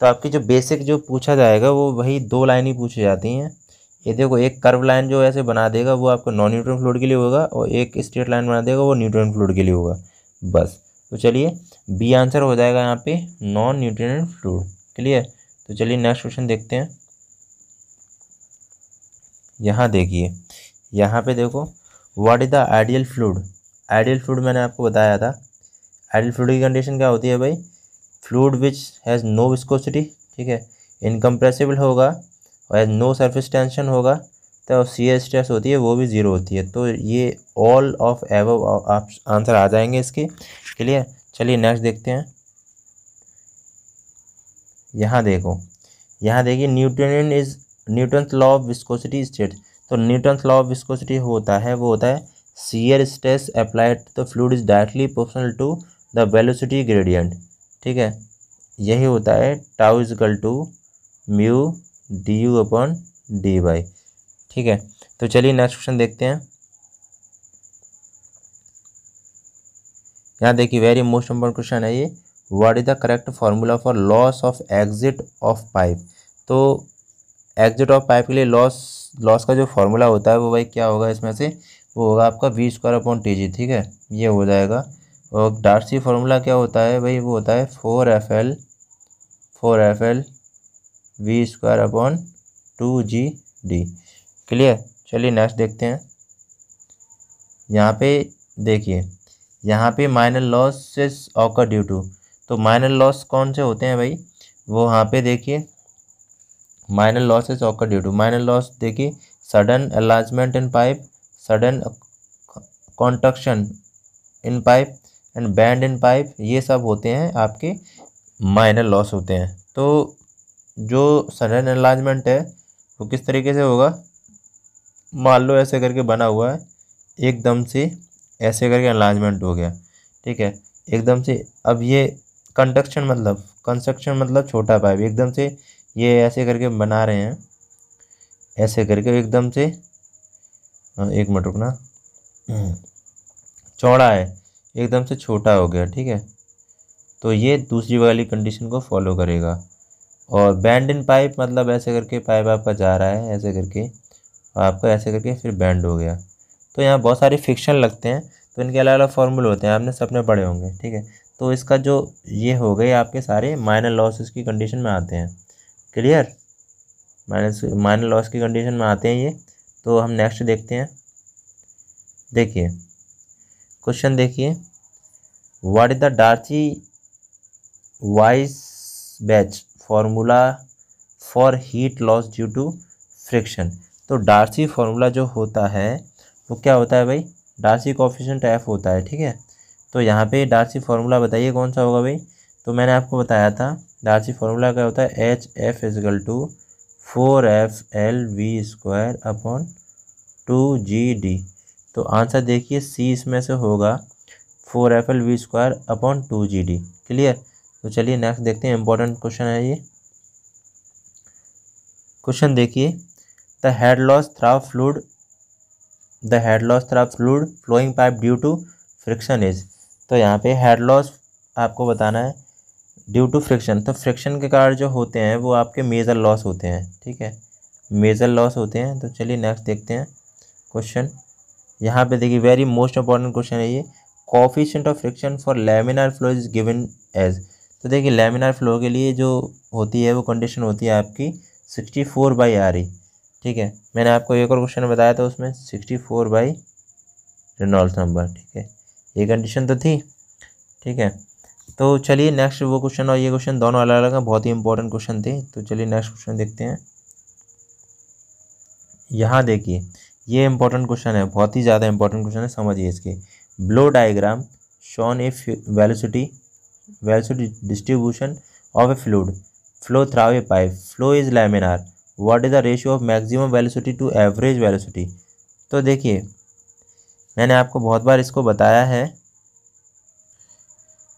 तो आपकी जो बेसिक जो पूछा जाएगा वो वही दो लाइन ही पूछी जाती हैं ये देखो एक कर्व लाइन जो ऐसे बना देगा वो आपको नॉन न्यूट्रन फ्लूड के लिए होगा और एक स्ट्रेट लाइन बना देगा वो न्यूट्रन फ्लूड के लिए होगा बस तो चलिए बी आंसर हो जाएगा यहाँ पे नॉन न्यूट्रन फ्लूड क्लियर तो चलिए नेक्स्ट क्वेश्चन देखते हैं यहाँ देखिए यहाँ पे देखो what is the ideal fluid ideal fluid मैंने आपको बताया था आइडियल फ्लूड की कंडीशन क्या होती है भाई fluid which has no viscosity ठीक है इनकम्प्रेसिबल होगा और हैज़ नो सरफेस टेंशन होगा तो सी एस स्ट्रेस होती है वो भी ज़ीरो होती है तो ये ऑल ऑफ एव आप आंसर आ जाएंगे इसके क्लियर चलिए नेक्स्ट देखते हैं यहाँ देखो यहाँ देखिए nutrient is Newton's law of viscosity state तो न्यूटन्स लॉ ऑफ विस्कोसिटी होता है वो होता है shear stress applied the to fluid is directly proportional to the velocity gradient ठीक है यही होता है tau is equal to mu D U upon D Y ठीक है तो चलिए नेक्स्ट क्वेश्चन देखते हैं यहाँ देखिए वेरी मोस्ट इंपॉर्टेंट क्वेश्चन है ये what is the correct formula for loss of exit of pipe तो एग्जिट ऑफ पाइप के लिए लॉस लॉस का जो फॉर्मूला होता है वो भाई क्या होगा इसमें से वो होगा आपका V square upon T G ठीक है ये हो जाएगा और डार्सी फार्मूला क्या होता है भाई वो होता है four F L four F L V square upon two G D clear चलिए नेक्स्ट देखते हैं यहाँ पे देखिए यहाँ पे minor losses occur due to तो माइनर लॉस कौन से होते हैं भाई वो यहाँ पे देखिए minor losses occur due to minor loss देखिए sudden enlargement in pipe sudden contraction in pipe and bend in pipe ये सब होते हैं आपके माइनर लॉस होते हैं तो जो सडन एलाजमेंट है वो किस तरीके से होगा मान लो ऐसे करके बना हुआ है एकदम से ऐसे करके एनलार्जमेंट हो गया ठीक है एकदम से अब ये कंडक्शन मतलब कंस्ट्रक्शन मतलब छोटा पाइप एकदम से ये ऐसे करके बना रहे हैं ऐसे करके एकदम से हाँ, एक मिनट रुकना हम्म, चौड़ा है एकदम से छोटा हो गया ठीक है तो ये दूसरी वाली कंडीशन को फॉलो करेगा और बैंड इन पाइप मतलब ऐसे करके पाइप आपका जा रहा है ऐसे करके आपका ऐसे करके फिर बैंड हो गया तो यहाँ बहुत सारे फिक्शन लगते हैं तो इनके अलग अलग फॉर्मूले होते हैं आपने सपने पढ़े होंगे ठीक है तो इसका जो ये हो गए आपके सारे माइनर लॉसेस की कंडीशन में आते हैं क्लियर माइनस माइनर लॉस की कंडीशन में आते हैं ये तो हम नेक्स्ट देखते हैं देखिए क्वेश्चन देखिए what is the Darcy Weisbach formula for head loss due to friction तो डार्सी फार्मूला जो होता है वो क्या होता है भाई डार्सी कॉफिशेंट एफ होता है ठीक है तो यहाँ पे डार्सी फार्मूला बताइए कौन सा होगा भाई तो मैंने आपको बताया था डार्सी फॉर्मूला क्या होता है H F equal to four F L V square upon two G D तो आंसर देखिए सी इसमें से होगा four F L V square upon two G D clear तो चलिए नेक्स्ट देखते हैं इंपॉर्टेंट क्वेश्चन है ये क्वेश्चन देखिए the head loss through fluid the head loss through fluid flowing pipe due to friction is तो यहाँ पे हेड लॉस आपको बताना है ड्यू टू फ्रिक्शन तो फ्रिक्शन के कारण जो होते हैं वो आपके मेजर लॉस होते हैं ठीक है मेजर लॉस होते हैं तो चलिए नेक्स्ट देखते हैं क्वेश्चन यहाँ पे देखिए वेरी मोस्ट इंपॉर्टेंट क्वेश्चन है ये coefficient of friction for laminar flow is given as तो देखिए लेमिनार फ्लो के लिए जो होती है वो कंडीशन होती है आपकी sixty four by R E ठीक है मैंने आपको एक और क्वेश्चन बताया था उसमें sixty four by Reynolds number ठीक है ये कंडीशन तो थी ठीक है तो चलिए नेक्स्ट वो क्वेश्चन और ये क्वेश्चन दोनों अलग अलग हैं बहुत ही इंपॉर्टेंट क्वेश्चन थे तो चलिए नेक्स्ट क्वेश्चन देखते हैं यहाँ देखिए ये इंपॉर्टेंट क्वेश्चन है बहुत ही ज़्यादा इंपॉर्टेंट क्वेश्चन है समझिए इसके below diagram shown a velocity velocity distribution of a fluid flow through a pipe flow is laminar what is the ratio of maximum velocity to average velocity तो देखिए मैंने आपको बहुत बार इसको बताया है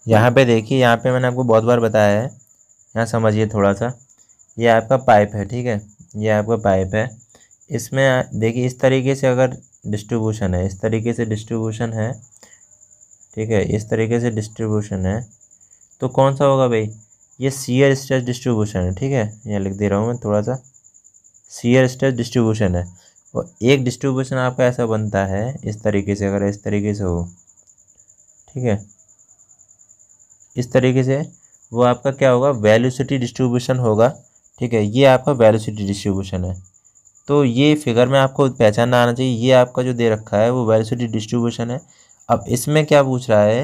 यहाँ पे देखिए यहाँ पे मैंने आपको बहुत बार बताया है यहाँ समझिए थोड़ा सा ये आपका पाइप है ठीक है ये आपका पाइप है इसमें देखिए इस तरीके से अगर डिस्ट्रीब्यूशन है इस तरीके से डिस्ट्रीब्यूशन है ठीक है इस तरीके से डिस्ट्रीब्यूशन है तो कौन सा होगा भाई ये सीयर स्ट्रेस डिस्ट्रीब्यूशन है ठीक है यहाँ लिख दे रहा हूँ मैं थोड़ा सा सीयर स्ट्रेस डिस्ट्रीब्यूशन है और एक डिस्ट्रीब्यूशन आपका ऐसा बनता है इस तरीके से अगर इस तरीके से हो ठीक है इस तरीके से वो आपका क्या होगा वैल्यूसिटी डिस्ट्रीब्यूशन होगा ठीक है ये आपका वैल्यूसिटी डिस्ट्रीब्यूशन है तो ये फिगर में आपको पहचानना आना चाहिए ये आपका जो दे रखा है वो वैल्यूसिटी डिस्ट्रीब्यूशन है अब इसमें क्या पूछ रहा है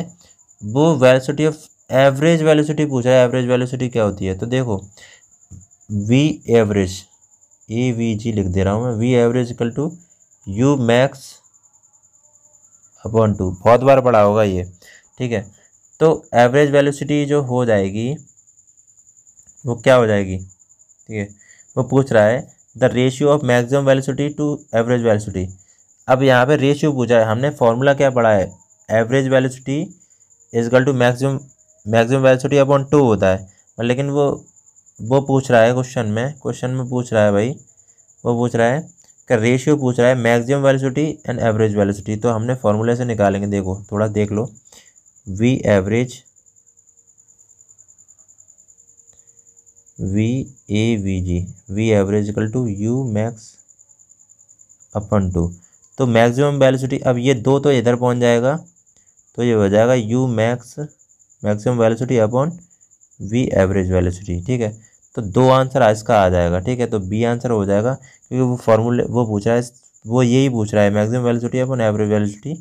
वो वैल्यूसिटी ऑफ एवरेज वैल्यूसिटी पूछ रहा है एवरेज वैल्यूसिटी क्या होती है तो देखो V average A V G लिख दे रहा हूँ मैं V average equal to U max upon two बहुत बार पढ़ा होगा ये ठीक है तो एवरेज वेलोसिटी जो हो जाएगी वो क्या हो जाएगी ठीक है वो पूछ रहा है the ratio of maximum velocity to average velocity अब यहाँ पे रेशियो पूछा है हमने फॉर्मूला क्या पढ़ा है average velocity equal to maximum maximum velocity upon two होता है लेकिन वो वो पूछ रहा है क्वेश्चन में क्वेश्चन में पूछ रहा है भाई वो पूछ रहा है कि रेशियो पूछ रहा है maximum velocity and average velocity तो हमने फॉर्मूले से निकालेंगे देखो थोड़ा देख लो V average V A V G V average equal to U max upon two तो मैक्सिमम वेलोसिटी अब ये दो तो इधर पहुंच जाएगा तो ये हो जाएगा U max maximum velocity upon V average velocity ठीक है तो दो आंसर इसका आ जाएगा ठीक है तो बी आंसर हो जाएगा क्योंकि वो फॉर्मूले वो पूछ रहा है वो यही पूछ रहा है maximum velocity upon average velocity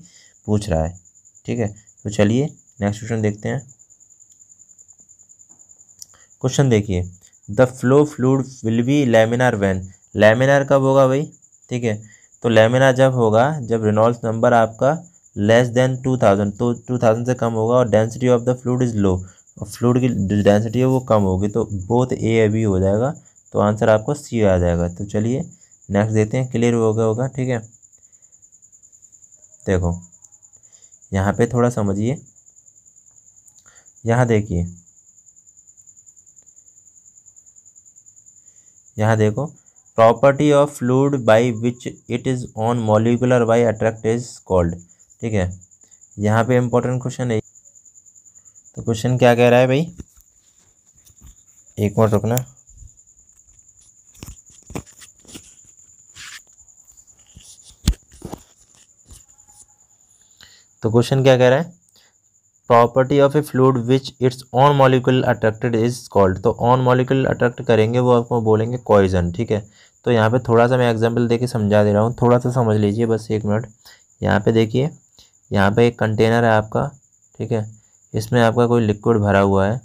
पूछ रहा है ठीक है तो चलिए नेक्स्ट क्वेश्चन देखते हैं क्वेश्चन देखिए the flow fluid will be laminar when laminar कब होगा भाई ठीक है तो लेमिनार जब होगा जब रिनॉल्स नंबर आपका लेस देन टू थाउजेंड तो टू थाउजेंड से कम होगा और density of the fluid is low और फ्लूड की डेंसिटी है वो कम होगी तो बोथ ए ए बी हो जाएगा तो आंसर आपको सी आ जाएगा तो चलिए नेक्स्ट देखते हैं क्लियर हो गया होगा ठीक है देखो यहाँ पे थोड़ा समझिए यहाँ देखिए यहाँ देखो property of fluid by which it is on molecular by attract is called ठीक है यहाँ पे इम्पोर्टेंट क्वेश्चन है तो क्वेश्चन क्या कह रहा है भाई एक मिनट रुकना क्वेश्चन क्या कह रहा है property of a fluid which its on molecule attracted is called तो ऑन मॉलिक्यूल अट्रैक्ट करेंगे वो आपको बोलेंगे कॉइजन ठीक है तो यहाँ पे थोड़ा सा मैं एग्जांपल देके समझा दे रहा हूँ थोड़ा सा समझ लीजिए बस एक मिनट यहाँ पे देखिए यहाँ पे एक कंटेनर है आपका ठीक है इसमें आपका कोई लिक्विड भरा हुआ है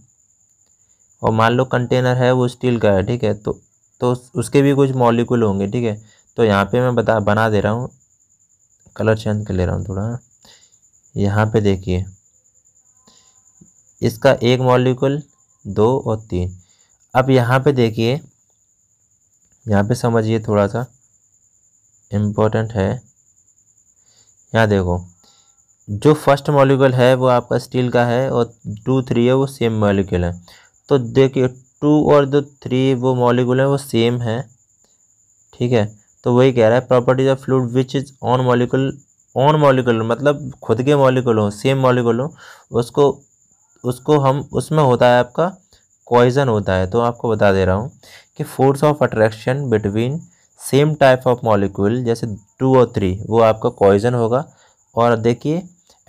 और मान लो कंटेनर है वो स्टील का है ठीक है तो तो उसके भी कुछ मॉलिक्यूल होंगे ठीक है तो यहाँ पे मैं बता बना दे रहा हूँ कलर चेंज कर ले रहा हूँ थोड़ा यहाँ पे देखिए इसका एक मॉलिक्यूल दो और तीन अब यहाँ पे देखिए यहाँ पे समझिए थोड़ा सा इम्पोर्टेंट है यहाँ देखो जो फर्स्ट मॉलिक्यूल है वो आपका स्टील का है और टू थ्री है वो सेम मॉलिक्यूल है तो देखिए टू और जो थ्री वो मॉलिक्यूल है वो सेम है ठीक है तो वही कह रहा है properties of fluid which is on molecule on molecule मतलब खुद के मॉलिकुल हों सेम मॉलिकुल हों उसको उसको हम उसमें होता है आपका कॉइजन होता है तो आपको बता दे रहा हूँ कि force of attraction between same type of molecule जैसे टू और थ्री वो आपका कॉइजन होगा और देखिए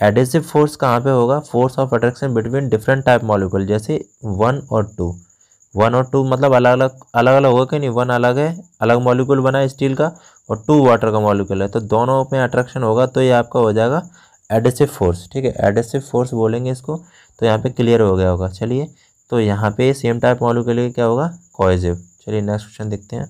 एडेसिव फोर्स कहाँ पे होगा force of attraction between different type molecule जैसे वन और टू वन और टू मतलब अलग अलग अलग अलग होगा कि नहीं वन अलग है अलग मॉलिक्यूल बना है स्टील का और टू वाटर का मॉलिक्यूल है तो दोनों में अट्रैक्शन होगा तो ये आपका हो जाएगा एडेसिव फोर्स ठीक है एडेसिव फोर्स बोलेंगे इसको तो यहाँ पे क्लियर हो गया होगा चलिए तो यहाँ पे सेम टाइप मॉलिक्यूल क्या होगा कॉइजिव चलिए नेक्स्ट क्वेश्चन देखते हैं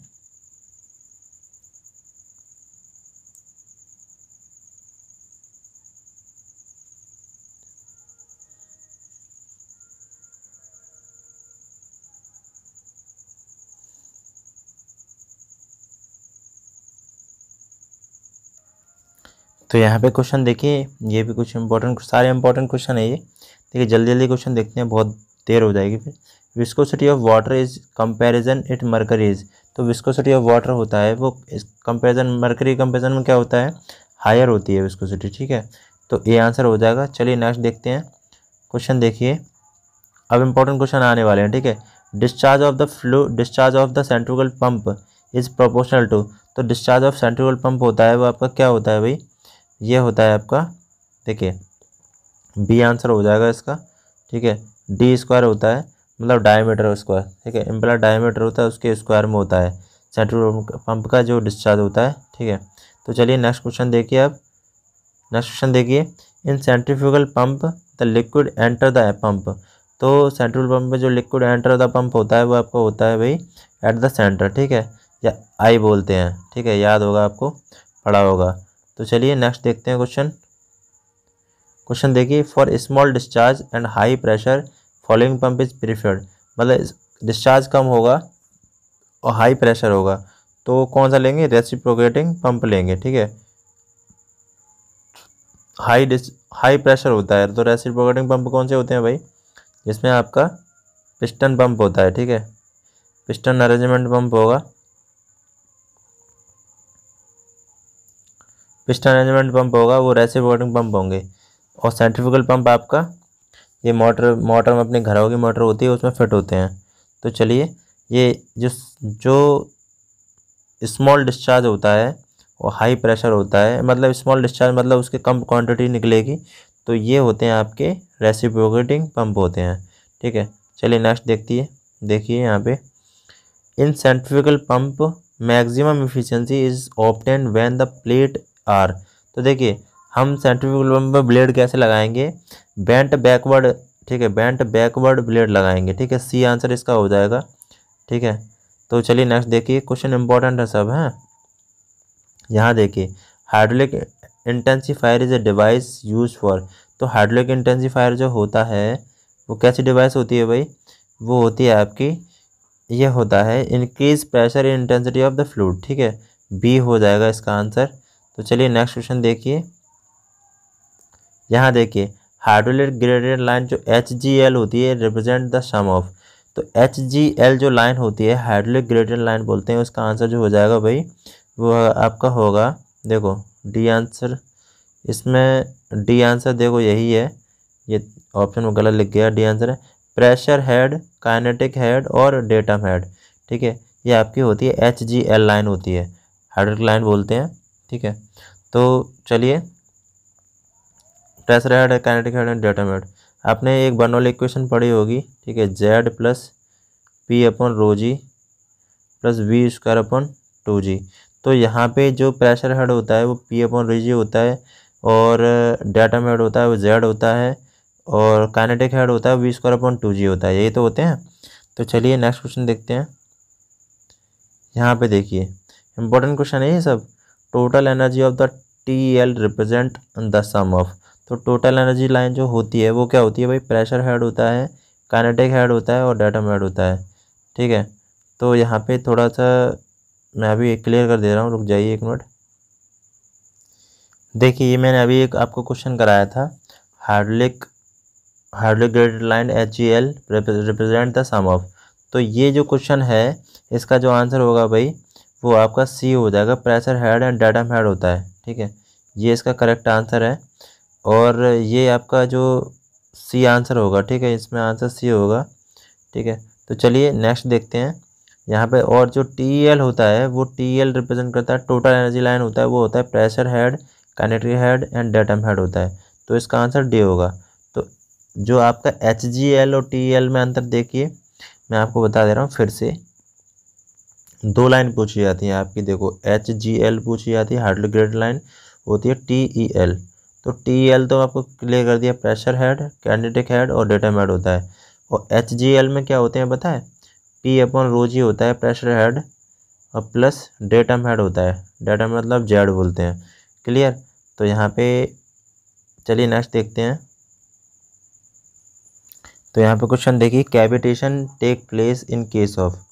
तो यहाँ पे क्वेश्चन देखिए ये भी कुछ इंपॉर्टेंट सारे इंपॉर्टेंट क्वेश्चन है ये देखिए जल्दी जल्दी क्वेश्चन देखते हैं बहुत देर हो जाएगी फिर viscosity of water is comparison it mercury's तो विस्कोसिटी ऑफ वाटर होता है वो इस कंपेरिजन मरकरी कंपेरिजन में क्या होता है हायर होती है विस्कोसिटी ठीक है तो ये आंसर हो जाएगा चलिए नेक्स्ट देखते हैं क्वेश्चन देखिए अब इम्पोर्टेंट क्वेश्चन आने वाले हैं ठीक है discharge of the flu discharge of the centrifugal pump is proportional to तो डिस्चार्ज ऑफ सेंट्रिकल पंप होता है वो आपका क्या होता है भाई ये होता है आपका देखिए बी आंसर हो जाएगा इसका ठीक है डी स्क्वायर होता है मतलब डायमीटर स्क्वायर ठीक है एम्पलर डायमीटर होता है उसके स्क्वायर में होता है सेंट्रल पंप का जो डिस्चार्ज होता है ठीक है तो चलिए नेक्स्ट क्वेश्चन देखिए आप नेक्स्ट क्वेश्चन देखिए in centrifugal pump the liquid enter the pump तो सेंट्रल पंप में जो लिक्विड एंटर द पंप होता है वो आपका होता है भाई एट द सेंटर ठीक है या आई बोलते हैं ठीक है याद होगा आपको पढ़ा होगा तो चलिए नेक्स्ट देखते हैं क्वेश्चन क्वेश्चन देखिए for small discharge and high pressure following pump is preferred मतलब डिस्चार्ज कम होगा और हाई प्रेशर होगा तो कौन सा लेंगे रेसिप्रोकेटिंग पंप लेंगे ठीक है हाई डिस हाई प्रेशर होता है तो रेसिप्रोकेटिंग पंप कौन से होते हैं भाई जिसमें आपका पिस्टन पंप होता है ठीक है पिस्टन अरेंजमेंट पंप होगा पिस्टन अरेंजमेंट पंप होगा वो रेसिव वाटरिंग पंप होंगे और सेंट्रिफिकल पंप आपका ये मोटर मोटर में अपने घरों की मोटर होती है उसमें फिट होते हैं तो चलिए ये जो जो स्मॉल डिस्चार्ज होता है वो हाई प्रेशर होता है मतलब स्मॉल डिस्चार्ज मतलब उसके कम क्वांटिटी निकलेगी तो ये होते हैं आपके रेसिप्रोकेटिंग पंप होते हैं ठीक है चलिए नेक्स्ट देखती है देखिए यहाँ पे in centrifugal pump maximum efficiency is obtain when the plate are तो देखिए हम साइंटिफिक ग्लोब में ब्लेड कैसे लगाएंगे बेंट बैकवर्ड ठीक है बेंट बैकवर्ड ब्लेड लगाएंगे ठीक है सी आंसर इसका हो जाएगा ठीक है तो चलिए नेक्स्ट देखिए क्वेश्चन इंपॉर्टेंट है सब हैं यहाँ देखिए hydraulic intensifier is a device use for तो हाइड्रोलिक इंटेंसीफायर जो होता है वो कैसी डिवाइस होती है भाई वो होती है आपकी ये होता है increase pressure intensity of the fluid ठीक है बी हो जाएगा इसका आंसर तो चलिए नेक्स्ट क्वेश्चन देखिए यहाँ देखिए हाइड्रोलिक ग्रेडेड लाइन जो एच जी एल होती है रिप्रेजेंट द सम ऑफ तो एच जी एल जो लाइन होती है हाइड्रोलिक ग्रेडेड लाइन बोलते हैं उसका आंसर जो हो जाएगा भाई वो आपका होगा देखो डी आंसर इसमें डी आंसर देखो यही है ये ऑप्शन में गलत लिख गया डी आंसर है प्रेशर हेड काइनेटिक हेड और डेटम हेड ठीक है ये आपकी होती है एच जी एल लाइन होती है हाइड्रोलिक लाइन बोलते हैं ठीक है तो चलिए Tesla head kinetic head and datum head आपने एक बर्नोल इक्वेशन पढ़ी होगी ठीक है Z plus P upon rho G plus V square upon two G तो यहाँ पे जो प्रेशर हेड होता है वो पी अपन रो जी होता है और डेटम हेड होता है वो जेड होता है और कैनेटिक हेड होता है V square upon two G होता है यही तो होते हैं तो चलिए नेक्स्ट क्वेश्चन देखते हैं यहाँ पे देखिए इंपॉर्टेंट क्वेश्चन है ये सब total energy of the T L represent the sum of तो टोटल एनर्जी लाइन जो होती है वो क्या होती है भाई प्रेशर हेड होता है काइनेटिक हेड होता है और डाटम हेड होता है ठीक है तो यहाँ पे थोड़ा सा मैं अभी क्लियर कर दे रहा हूँ रुक जाइए एक मिनट देखिए ये मैंने अभी एक आपको क्वेश्चन कराया था hydraulic hydraulic graded line H G L represent the sum of तो ये जो क्वेश्चन है इसका जो आंसर होगा भाई वो आपका सी हो जाएगा pressure head and datum head होता है ठीक है ये इसका करेक्ट आंसर है और ये आपका जो सी आंसर होगा ठीक है इसमें आंसर सी होगा ठीक है तो चलिए नेक्स्ट देखते हैं यहाँ पे और जो टी एल e होता है वो टी एल रिप्रेजेंट करता है टोटल एनर्जी लाइन होता है वो होता है pressure head kinetic head and datum head होता है तो इसका आंसर डी होगा तो जो आपका एच जी एल और टी एल e में अंतर देखिए मैं आपको बता दे रहा हूँ फिर से दो लाइन पूछी जाती है आपकी देखो एच जी एल पूछी जाती है हार्डली ग्रेड लाइन होती है टी ई एल तो टी एल e तो आपको क्लियर कर दिया प्रेशर हेड कैंडिडेट हेड और डेटम हेड होता है और एच जी एल में क्या होते हैं बताएं है पी अपन रोज ही होता है प्रेशर हेड और प्लस डेटम हेड होता है डेटम मतलब जेड बोलते हैं क्लियर तो यहाँ पे चलिए नेक्स्ट देखते हैं तो यहाँ पे क्वेश्चन देखिए cavitation take place in case of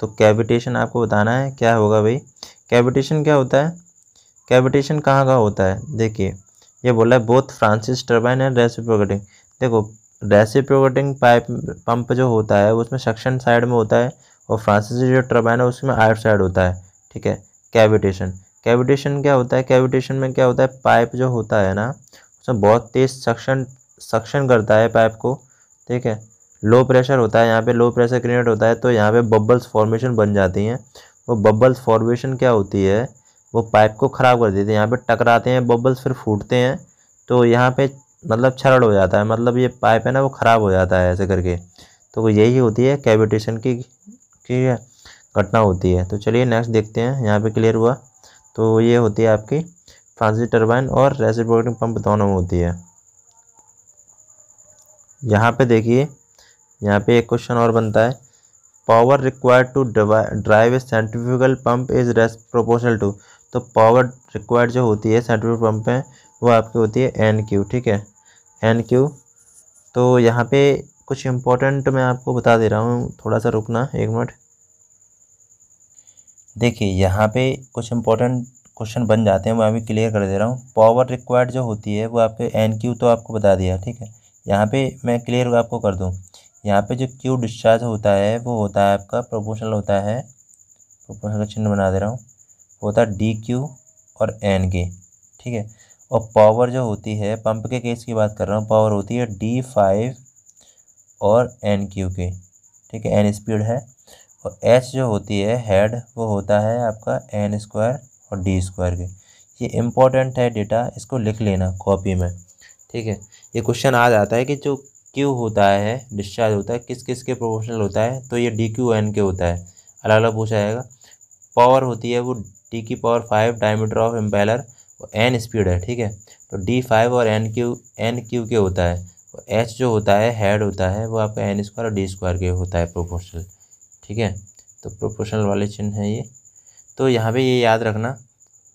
तो कैविटेशन आपको बताना है क्या होगा भाई कैविटेशन क्या होता है कैविटेशन कहाँ का होता है देखिए ये बोला है both Francis turbine and reciprocating देखो रेसिप्रोकेटिंग पाइप पंप जो होता है उसमें सक्शन साइड में होता है और फ्रांसिस जो टर्बाइन है उसमें आउट साइड होता है ठीक है कैविटेशन कैविटेशन क्या होता है कैविटेशन में क्या होता है पाइप जो होता है ना उसमें बहुत तेज़ सक्शन सक्शन करता है पाइप को ठीक है लो प्रेशर होता है यहाँ पे लो प्रेशर क्रिएट होता है तो यहाँ पे बबल्स फॉर्मेशन बन जाती हैं वो बबल्स फॉर्मेशन क्या होती है वो पाइप को ख़राब कर देती है यहाँ पे टकराते हैं बबल्स फिर फूटते हैं तो यहाँ पे मतलब छरड़ हो जाता है मतलब ये पाइप है ना वो ख़राब हो जाता है ऐसे करके तो यही होती है कैविटेशन की की घटना होती है तो चलिए नेक्स्ट देखते हैं यहाँ पर क्लियर हुआ तो ये होती है आपकी फ्रांसी टर्बाइन और रेसिप्रोकेटिंग पंप दोनों में होती है यहाँ पर देखिए यहाँ पे एक क्वेश्चन और बनता है power required to drive a centrifugal pump is race proportional to तो पावर रिक्वायर्ड जो होती है सेंट्रीफ्यूगल पंप में वो आपकी होती है एन क्यू ठीक है एन क्यू तो यहाँ पे कुछ इम्पोर्टेंट मैं आपको बता दे रहा हूँ थोड़ा सा रुकना एक मिनट देखिए यहाँ पे कुछ इम्पोर्टेंट क्वेश्चन बन जाते हैं मैं अभी क्लियर कर दे रहा हूँ पावर रिक्वायर्ड जो होती है वो आपके एन क्यू तो आपको बता दिया ठीक है यहाँ पे मैं क्लियर आपको कर दूँ यहाँ पे जो क्यू डिस्चार्ज होता है वो होता है आपका प्रोपोर्शनल होता है प्रोपोर्शनल का चिन्ह बना दे रहा हूँ होता है डी क्यू और एन के ठीक है और पावर जो होती है पंप के केस की बात कर रहा हूँ पावर होती है डी फाइव और एन क्यू के ठीक है एन स्पीड है और एच जो होती है हेड वो होता है आपका एन स्क्वायर और डी स्क्वायर के ये इम्पोर्टेंट है डेटा इसको लिख लेना कॉपी में ठीक है ये क्वेश्चन आ जाता है कि जो क्यू होता है डिस्चार्ज होता है किस किस के प्रोपोर्शनल होता है तो ये डी क्यू एन के होता है अलग अलग पूछा जाएगा पावर होती है वो डी की power five diameter of impeller और एन स्पीड है ठीक है तो डी फाइव और एन क्यू एन क्यू के होता है और एच जो होता है हेड होता है वो आपका एन स्क्वायर और डी स्क्वायर के होता है प्रोपोर्शनल ठीक है तो प्रोपोर्शनल वाले चिन्ह हैं ये तो यहाँ पे ये याद रखना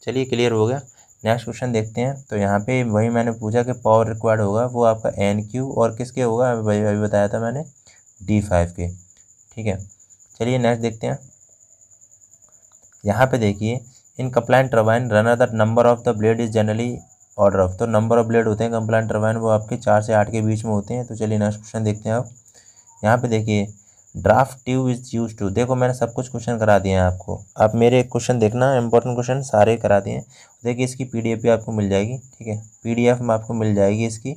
चलिए क्लियर हो गया नेक्स्ट क्वेश्चन देखते हैं तो यहाँ पे वही मैंने पूछा कि पावर रिक्वायर्ड होगा वो आपका एन क्यू और किसके होगा भाई अभी बताया था मैंने डी फाइव के ठीक है चलिए नेक्स्ट देखते हैं यहाँ पे देखिए in Kaplan turbine runner the number of the blade is generally order of तो नंबर ऑफ ब्लेड होते हैं कंप्लाइन टर्बाइन वो आपके चार से आठ के बीच में होते हैं तो चलिए नेक्स्ट क्वेश्चन देखते हैं आप यहाँ पर देखिए draft tube is use to देखो मैंने सब कुछ क्वेश्चन करा दिए हैं आपको आप मेरे क्वेश्चन देखना इंपॉर्टेंट क्वेश्चन सारे करा दिए हैं देखिए इसकी पीडीएफ भी आपको मिल जाएगी ठीक है पीडीएफ में आपको मिल जाएगी इसकी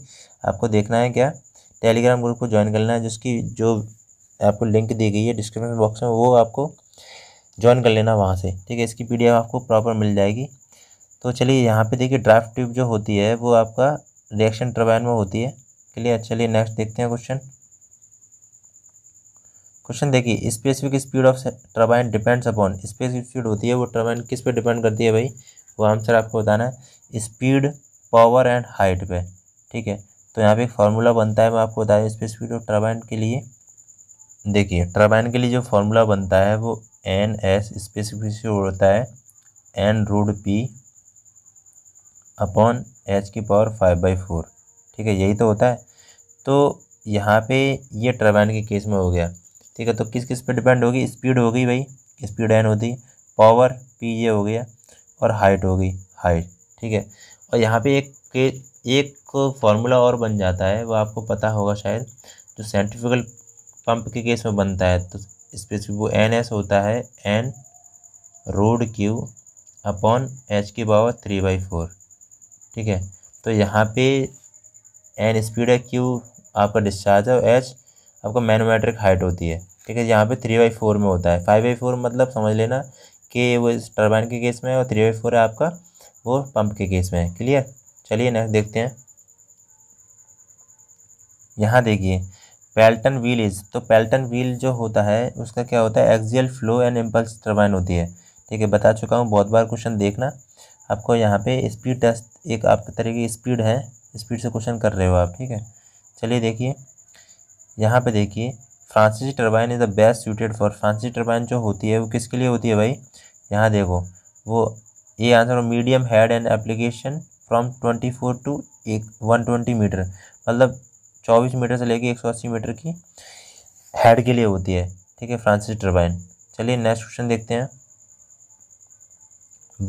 आपको देखना है क्या टेलीग्राम ग्रुप को ज्वाइन करना है जिसकी जो आपको लिंक दी गई है डिस्क्रिप्शन बॉक्स में वो आपको ज्वाइन कर लेना वहाँ से ठीक है इसकी एफ आपको प्रॉपर मिल जाएगी तो चलिए यहाँ पर देखिए ड्राफ्ट ट्यूब जो होती है वो आपका रिएक्शन ट्रबाइन में होती है चलिए चलिए नेक्स्ट देखते हैं क्वेश्चन क्वेश्चन देखिए specific speed of turbine depends upon specific speed होती है वो टर्बाइन किस पे डिपेंड करती है भाई वो आंसर आपको बताना है स्पीड पावर एंड हाइट पे ठीक है तो यहाँ पे एक फार्मूला बनता है मैं आपको बता दूँ स्पेसिफिक ऑफ टर्बाइन के लिए देखिए टर्बाइन के लिए जो फार्मूला बनता है वो एन एस स्पेसिफिक होता है N root P upon H की पावर फाइव बाई फोर ठीक है यही तो होता है तो यहाँ पे ये टर्बाइन के केस में हो गया ठीक है तो किस किस पे डिपेंड होगी स्पीड हो गई भाई स्पीड एन होती पावर पी ये हो गया और हाइट हो गई हाइट ठीक है और यहाँ पे एक के एक फार्मूला और बन जाता है वो आपको पता होगा शायद जो साइंटिफिकल पंप के केस में बनता है तो स्पेसिफिक वो एन एस होता है N root Q upon H की पावर थ्री बाई फोर ठीक है तो यहाँ पे एन स्पीड है क्यू आपका डिस्चार्ज है एच आपका मैनोमेट्रिक हाइट होती है ठीक है यहाँ पे थ्री बाई फोर में होता है फाइव बाई फोर मतलब समझ लेना कि वो इस टर्बाइन के केस में है और थ्री बाई फोर है आपका वो पंप के केस में है क्लियर चलिए नेक्स्ट देखते हैं यहाँ देखिए पेल्टन व्हील इज तो पेल्टन व्हील जो होता है उसका क्या होता है axial flow and impulse turbine होती है ठीक है बता चुका हूँ बहुत बार क्वेश्चन देखना आपको यहाँ पे स्पीड टेस्ट एक आपके तरीके की स्पीड है स्पीड से क्वेश्चन कर रहे हो आप ठीक है चलिए देखिए यहाँ पे देखिए Francis turbine is the best suited for Francis turbine जो होती है वो किसके लिए होती है भाई यहाँ देखो वो ये आंसर हो medium head and application from twenty four to एक वन ट्वेंटी मीटर मतलब चौबीस मीटर से लेके एक सौ अस्सी मीटर की हेड के लिए होती है ठीक है फ्रांसिस टर्बाइन चलिए नेक्स्ट क्वेश्चन देखते हैं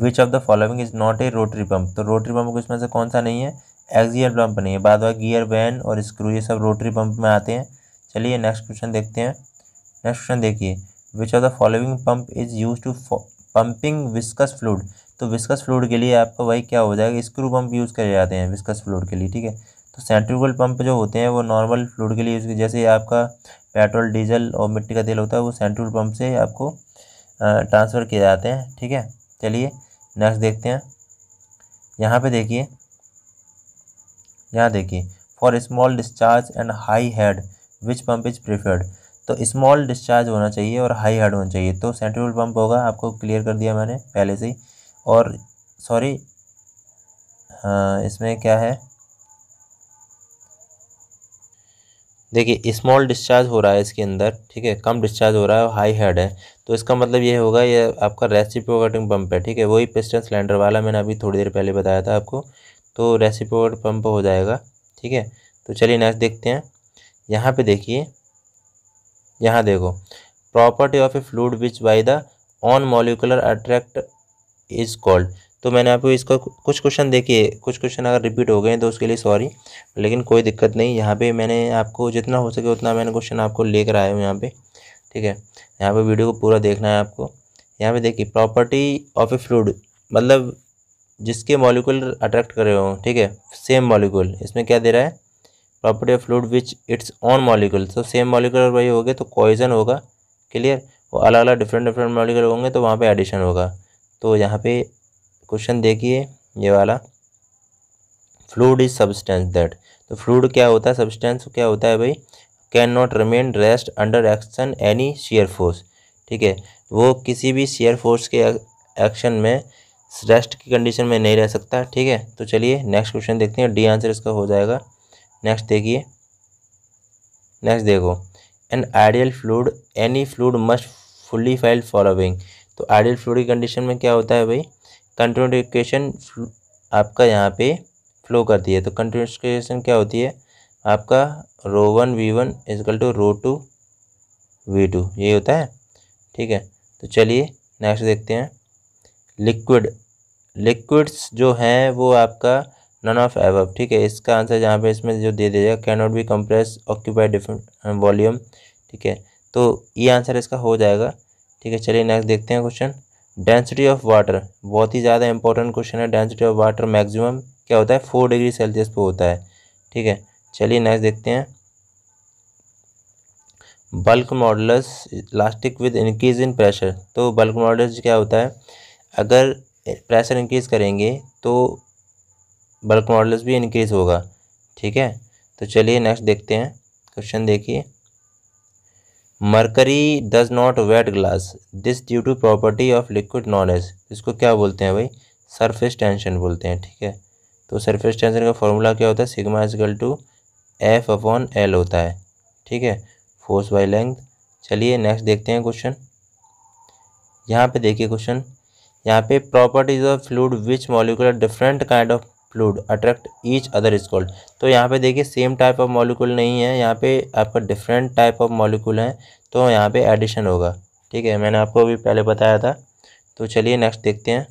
which of the following is not a rotary pump तो रोटरी पम्प इसमें से कौन सा नहीं है एक्जियर पम्प नहीं है बाद में गियर वैन और स्क्रू ये सब रोटरी पंप में आते हैं चलिए नेक्स्ट क्वेश्चन देखते हैं नेक्स्ट क्वेश्चन देखिए which of the following pump is use to pumping viscous fluid तो विस्कस फ्लूड के लिए आपका वही क्या हो जाएगा स्क्रू पंप यूज़ करे जाते हैं विस्कस फ्लूड के लिए ठीक है तो सेंट्रिकल पंप जो होते हैं वो नॉर्मल फ्लूड के लिए यूज़ जैसे आपका पेट्रोल डीजल और मिट्टी का तेल होता है वो सेंट्रिकल पंप से आपको ट्रांसफ़र किए जाते हैं ठीक है चलिए नेक्स्ट देखते हैं यहाँ पे देखिए यहाँ देखिए for small discharge and high head which pump is preferred तो स्मॉल डिस्चार्ज होना चाहिए और हाई हेड होना चाहिए तो सेंट्रल पम्प होगा आपको क्लियर कर दिया मैंने पहले से ही और सॉरी हाँ, इसमें क्या है देखिए स्मॉल डिस्चार्ज हो रहा है इसके अंदर ठीक है कम डिस्चार्ज हो रहा है और हाई हेड है तो इसका मतलब ये होगा ये आपका रेसिप्रोकेटिंग पंप है ठीक है वही पिस्टन सिलेंडर वाला मैंने अभी थोड़ी देर पहले बताया था आपको तो रेसिपोर्ट पंप हो जाएगा ठीक है तो चलिए नेक्स्ट देखते हैं यहाँ पे देखिए यहाँ देखो property of a fluid which by the on molecular attract is called तो मैंने आपको इसका कुछ क्वेश्चन देखिए कुछ क्वेश्चन अगर रिपीट हो गए हैं तो उसके लिए सॉरी लेकिन कोई दिक्कत नहीं यहाँ पे मैंने आपको जितना हो सके उतना मैंने क्वेश्चन आपको लेकर आया हूँ यहाँ पे ठीक है यहाँ पे वीडियो को पूरा देखना है आपको यहाँ पे देखिए प्रॉपर्टी ऑफ ए फ्लूड मतलब जिसके मॉलिक्यूल अट्रैक्ट कर रहे हो ठीक है सेम मॉलिक्यूल इसमें क्या दे रहा है property of fluid which its on molecule तो सेम मॉलिक्यूल भाई हो गए तो कॉइजन होगा क्लियर और अलग अलग डिफरेंट डिफरेंट मॉलिक्यूल होंगे तो वहाँ पे एडिशन होगा तो यहाँ पे क्वेश्चन देखिए ये वाला फ्लूड इज सब्सटेंस दैट तो फ्लूड क्या होता है सब्सटेंस क्या होता है भाई can not remain rest under action any shear force ठीक है वो किसी भी शेयर फोर्स के एक्शन में रेस्ट की कंडीशन में नहीं रह सकता ठीक है तो चलिए नेक्स्ट क्वेश्चन देखते हैं डी आंसर इसका हो जाएगा नेक्स्ट देखिए नेक्स्ट देखो an ideal fluid any fluid must fully file following तो आइडियल फ्लूड की कंडीशन में क्या होता है भाई कंटिन्यूटिकेशन आपका यहाँ पे फ्लो करती है तो कंटिन्यूटिकेशन क्या होती है आपका rho one V one is equal to rho two V two ये होता है ठीक है तो चलिए नेक्स्ट देखते हैं लिक्विड लिक्विड्स जो हैं वो आपका नन ऑफ एवब ठीक है इसका आंसर जहाँ पे इसमें जो दे दिया can not be compress occupy different volume ठीक है तो ये आंसर इसका हो जाएगा ठीक है चलिए नेक्स्ट देखते हैं क्वेश्चन डेंसिटी ऑफ वाटर बहुत ही ज़्यादा इंपॉर्टेंट क्वेश्चन है डेंसिटी ऑफ वाटर मैक्सिमम क्या होता है फोर डिग्री सेल्सियस पे होता है ठीक है चलिए नेक्स्ट देखते हैं bulk modulus elastic with increase in pressure तो बल्क मॉडल्स क्या होता है अगर प्रेशर इंक्रीज़ करेंगे तो बल्क मॉडल्स भी इंक्रीज़ होगा ठीक है तो चलिए नेक्स्ट देखते हैं क्वेश्चन देखिए mercury does not wet glass this due to property of liquid knowledge इसको क्या बोलते हैं भाई सरफेस टेंशन बोलते हैं ठीक है तो सरफेस टेंशन का फॉर्मूला क्या होता है sigma equal to F upon L होता है ठीक है फोर्स बाई लेंथ चलिए नेक्स्ट देखते हैं क्वेश्चन यहाँ पे देखिए क्वेश्चन यहाँ पे properties of fluid which molecular different kind of fluid attract each other is called तो यहाँ पे देखिए सेम टाइप ऑफ मॉलिकुल नहीं है यहाँ पे आपका डिफरेंट टाइप ऑफ मॉलिकुल है तो यहाँ पे एडिशन होगा ठीक है मैंने आपको अभी पहले बताया था तो चलिए नेक्स्ट देखते हैं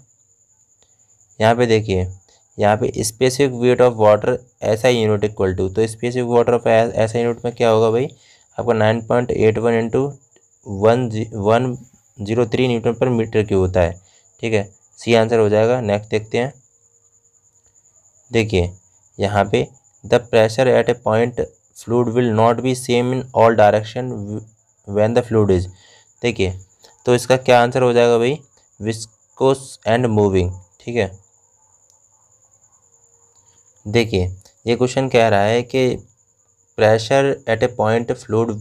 यहाँ पे देखिए यहाँ पे स्पेसिफिक वेट ऑफ वाटर ऐसा यूनिट इक्वल टू तो स्पेसिफिक वाटर ऑफ ऐसा यूनिट में क्या होगा भाई आपका nine point eight one into one G one zero three newton per metre cube होता है ठीक है सी आंसर हो जाएगा नेक्स्ट देखते हैं देखिए यहाँ पे the pressure at a point fluid will not be same in all direction when the fluid is देखिए तो इसका क्या आंसर हो जाएगा भाई विस्कोस एंड मूविंग ठीक है देखिए ये क्वेश्चन कह रहा है कि pressure at a point fluid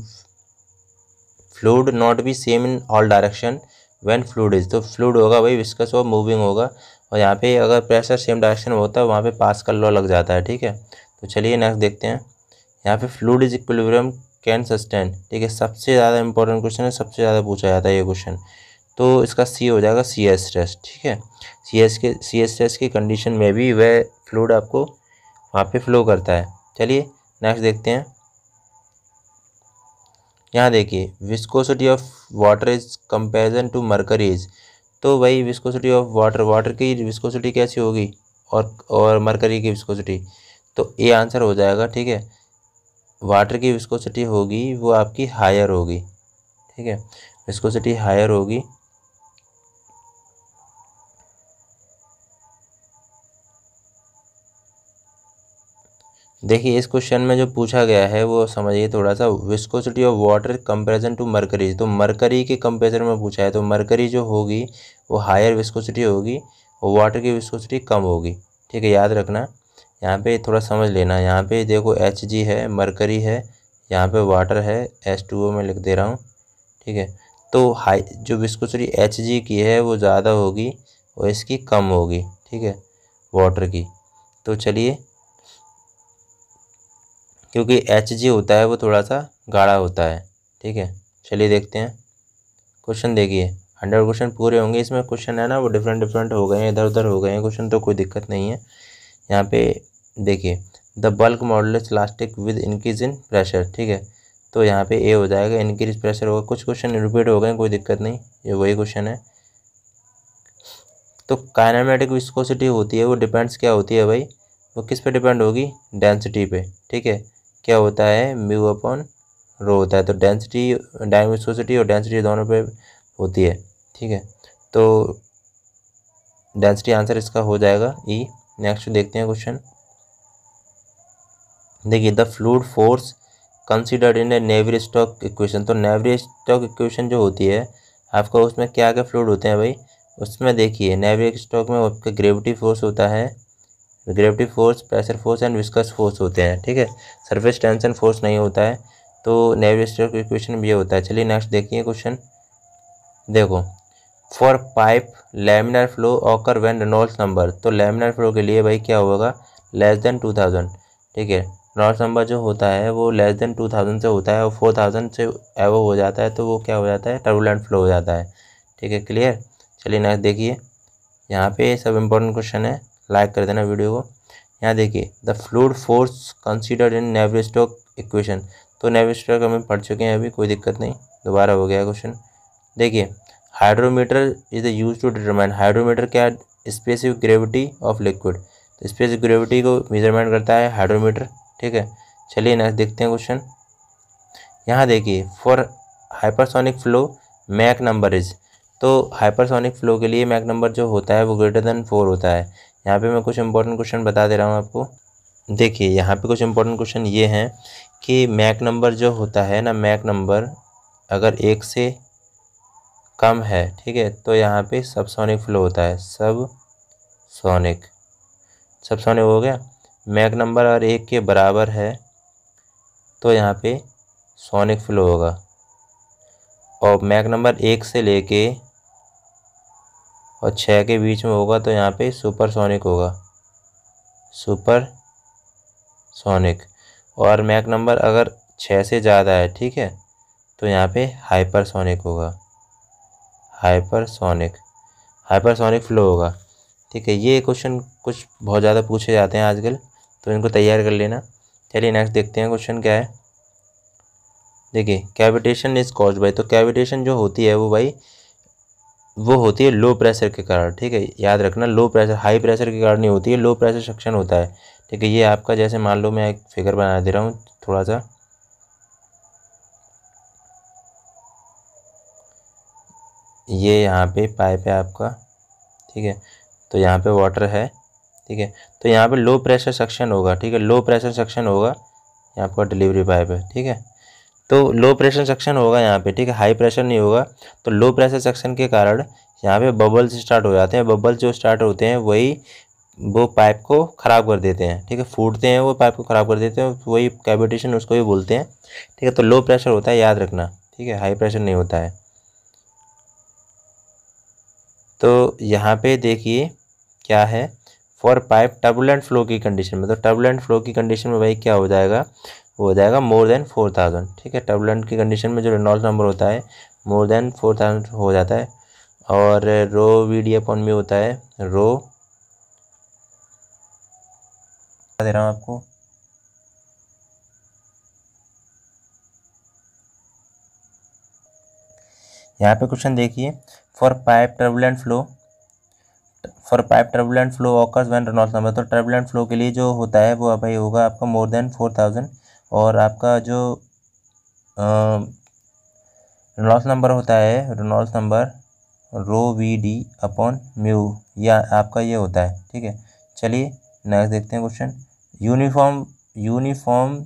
fluid not be same in all direction when fluid is तो फ्लूड होगा वही विस्कस और मूविंग होगा और यहाँ पे अगर प्रेशर सेम डायरेक्शन में होता है वहाँ पे पास का लॉ लग जाता है ठीक है तो चलिए नेक्स्ट देखते हैं यहाँ पे fluid is equilibrium can sustain ठीक है सबसे ज़्यादा इंपॉर्टेंट क्वेश्चन है सबसे ज़्यादा पूछा जाता है ये क्वेश्चन तो इसका सी हो जाएगा सी एस स्ट्रेस ठीक है सी एस के सी एस स्ट्रेस की कंडीशन में भी वह फ्लूड आपको वहाँ पर फ्लो करता है चलिए नेक्स्ट देखते हैं यहाँ देखिए viscosity of water is comparison to mercury is तो वही विस्कोसिटी ऑफ वाटर वाटर की विस्कोसिटी कैसी होगी और और मरकरी की विस्कोसिटी तो ये आंसर हो जाएगा ठीक है वाटर की विस्कोसिटी होगी वो आपकी हायर होगी ठीक है विस्कोसिटी हायर होगी देखिए इस क्वेश्चन में जो पूछा गया है वो समझिए थोड़ा सा viscosity of water comparison to mercury तो मरकरी के कंपेरिजन में पूछा है तो मरकरी जो होगी वो हायर विस्कोसिटी होगी और वाटर की विस्कोसिटी कम होगी ठीक है याद रखना यहाँ पे थोड़ा समझ लेना यहाँ पे देखो एच जी है मरकरी है यहाँ पे वाटर है एस टू ओ में लिख दे रहा हूँ ठीक है तो हाई जो विस्कोसिटी एच जी की है वो ज़्यादा होगी और इसकी कम होगी ठीक है वाटर की तो चलिए क्योंकि एच जी होता है वो थोड़ा सा गाढ़ा होता है ठीक है चलिए देखते हैं क्वेश्चन देखिए हंड्रेड क्वेश्चन पूरे होंगे इसमें क्वेश्चन है ना वो डिफरेंट डिफरेंट हो गए हैं इधर उधर हो गए हैं क्वेश्चन तो कोई दिक्कत नहीं है यहाँ पे देखिए the bulk modulus plastic with increase in pressure ठीक है तो यहाँ पे ए हो जाएगा इनक्रीज प्रेशर होगा कुछ क्वेश्चन रिपीट हो गए कोई दिक्कत नहीं ये वही क्वेश्चन है तो काइनामेटिक विस्कोसिटी होती है वो डिपेंड्स क्या होती है भाई वो किस पे डिपेंड होगी डेंसिटी पे ठीक है क्या होता है म्यू अपॉन रो होता है तो डेंसिटी डायमिसोसिटी और डेंसिटी दोनों पे होती है ठीक है तो डेंसिटी आंसर इसका हो जाएगा ई e। नेक्स्ट देखते हैं क्वेश्चन देखिए the fluid force considered in a Navier Stokes equation तो नेवरी स्टॉक इक्वेशन जो होती है आपका उसमें क्या क्या फ्लूड होते हैं भाई उसमें देखिए नेवरी स्टॉक में आपका ग्रेविटी फोर्स होता है gravity force pressure force and viscous force होते हैं ठीक है सरफेस टेंशन फोर्स नहीं होता है तो नेविस्टर का क्वेश्चन भी होता है चलिए नेक्स्ट देखिए क्वेश्चन देखो for pipe laminar flow occur when Reynolds number तो लेमिनर फ्लो के लिए भाई क्या होगा लेस देन टू थाउजेंड ठीक है रेनॉल्ड्स नंबर जो होता है वो लेस देन टू थाउजेंड से होता है और फोर थाउजेंड से एवो हो जाता है तो वो क्या हो जाता है टर्बुलेंट फ्लो हो जाता है ठीक है क्लियर चलिए नेक्स्ट देखिए यहाँ पे सब इम्पोर्टेंट क्वेश्चन है लाइक कर देना वीडियो को यहाँ देखिए the fluid force considered in Navier Stokes equation तो नेवरेस्टॉक हमें पढ़ चुके हैं अभी कोई दिक्कत नहीं दोबारा हो गया क्वेश्चन देखिए hydrometer is the use to determine hydrometer क्या स्पेसिफिक ग्रेविटी ऑफ लिक्विड तो स्पेसिफिक ग्रेविटी को मेजरमेंट करता है हाइड्रोमीटर ठीक है चलिए नेक्स्ट देखते हैं क्वेश्चन यहाँ देखिए for hypersonic flow Mach number is तो हाइपरसोनिक फ्लो के लिए मैक नंबर जो होता है वो ग्रेटर देन फोर होता है यहाँ पे मैं कुछ इंपॉर्टेंट क्वेश्चन बता दे रहा हूँ आपको देखिए यहाँ पे कुछ इंपॉर्टेंट क्वेश्चन ये हैं कि मैक नंबर जो होता है ना मैक नंबर अगर एक से कम है ठीक है तो यहाँ पे सब सोनिक फ्लो होता है सब सोनिक सब सोनिक हो गया मैक नंबर अगर एक के बराबर है तो यहाँ पे सोनिक फ्लो होगा और मैक नंबर एक से लेके और छः के बीच में होगा तो यहाँ पे सोनिक होगा सुपर सोनिक और मैक नंबर अगर छः से ज़्यादा है ठीक है तो यहाँ पे सोनिक होगा hypersonic hypersonic flow होगा ठीक है ये क्वेश्चन कुछ बहुत ज़्यादा पूछे जाते हैं आजकल तो इनको तैयार कर लेना चलिए नेक्स्ट देखते हैं क्वेश्चन क्या है देखिए कैविटेशन इज़ कॉज बाई तो कैविटेशन जो होती है वो भाई वो होती है लो प्रेशर के कारण ठीक है याद रखना लो प्रेशर हाई प्रेशर के कारण नहीं होती है लो प्रेशर सक्शन होता है ठीक है ये आपका जैसे मान लो मैं एक फिगर बना दे रहा हूँ थोड़ा सा ये यहाँ पे पाइप है आपका ठीक है तो यहाँ पे वाटर है ठीक है तो यहाँ पे लो प्रेशर सक्शन होगा ठीक है लो प्रेशर सक्शन होगा यहाँ आपका डिलीवरी पाइप है ठीक है तो लो प्रेशर सेक्शन होगा यहाँ पे ठीक है हाई प्रेशर नहीं होगा तो लो प्रेशर सेक्शन के कारण यहाँ पे बबल्स स्टार्ट हो जाते हैं बबल्स जो स्टार्ट होते हैं वही वो पाइप को ख़राब कर देते हैं ठीक है फूटते हैं वो पाइप को ख़राब कर देते हैं वही कैबिटेशन उसको भी बोलते हैं ठीक है तो लो प्रेशर होता है याद रखना ठीक है हाई प्रेशर नहीं होता है तो यहाँ पे देखिए क्या है फॉर पाइप टर्बुलेंट फ्लो की कंडीशन में तो टर्बुलेंट फ्लो की कंडीशन में भाई क्या हो जाएगा हो जाएगा मोर देन फोर थाउजेंड ठीक है टर्बुलेंट की कंडीशन में जो रेनॉल्ड नंबर होता है मोर देन फोर थाउजेंड हो जाता है और रो वी डी अपॉन में होता है रो दे रहा हूँ आपको यहाँ पे क्वेश्चन देखिए for pipe turbulent flow for pipe turbulent flow occurs when Reynolds number तो टर्बुलेंट फ्लो के लिए जो होता है वो अभी होगा आपका मोर देन फोर थाउजेंड और आपका जो रेनॉल्ड्स नंबर होता है Reynolds number rho V D upon mu या आपका ये होता है ठीक है चलिए नेक्स्ट देखते हैं question uniform uniform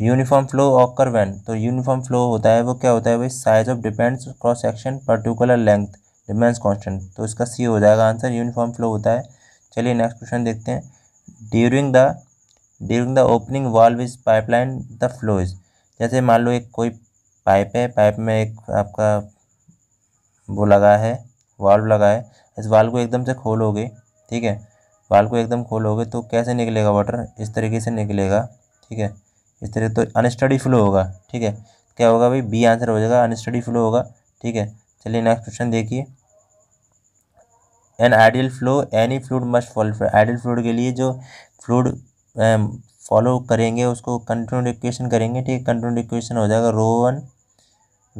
uniform flow occur when तो यूनिफॉर्म फ्लो होता है वो क्या होता है भाई size of depends cross section particular length remains constant तो इसका सी हो जाएगा आंसर यूनिफॉर्म फ्लो होता है चलिए नेक्स्ट क्वेश्चन देखते हैं during the during the opening valve is pipeline the flow is जैसे मान लो एक कोई पाइप है पाइप में एक आपका वो लगा है वाल्व लगा है इस वाल्व को एकदम से खोलोगे ठीक है वाल्व को एकदम खोलोगे तो कैसे निकलेगा वाटर इस तरीके से निकलेगा ठीक है इस तरीके तो अनस्टडी फ्लो होगा ठीक है क्या होगा भाई बी आंसर हो जाएगा अनस्टडी फ्लो होगा ठीक है चलिए नेक्स्ट क्वेश्चन देखिए an ideal flow any fluid must fall ideal fluid के लिए जो फ्लूड फॉलो करेंगे उसको कंटिन्यू इक्वेशन करेंगे ठीक है कंटिन्यू इक्वेशन हो जाएगा rho one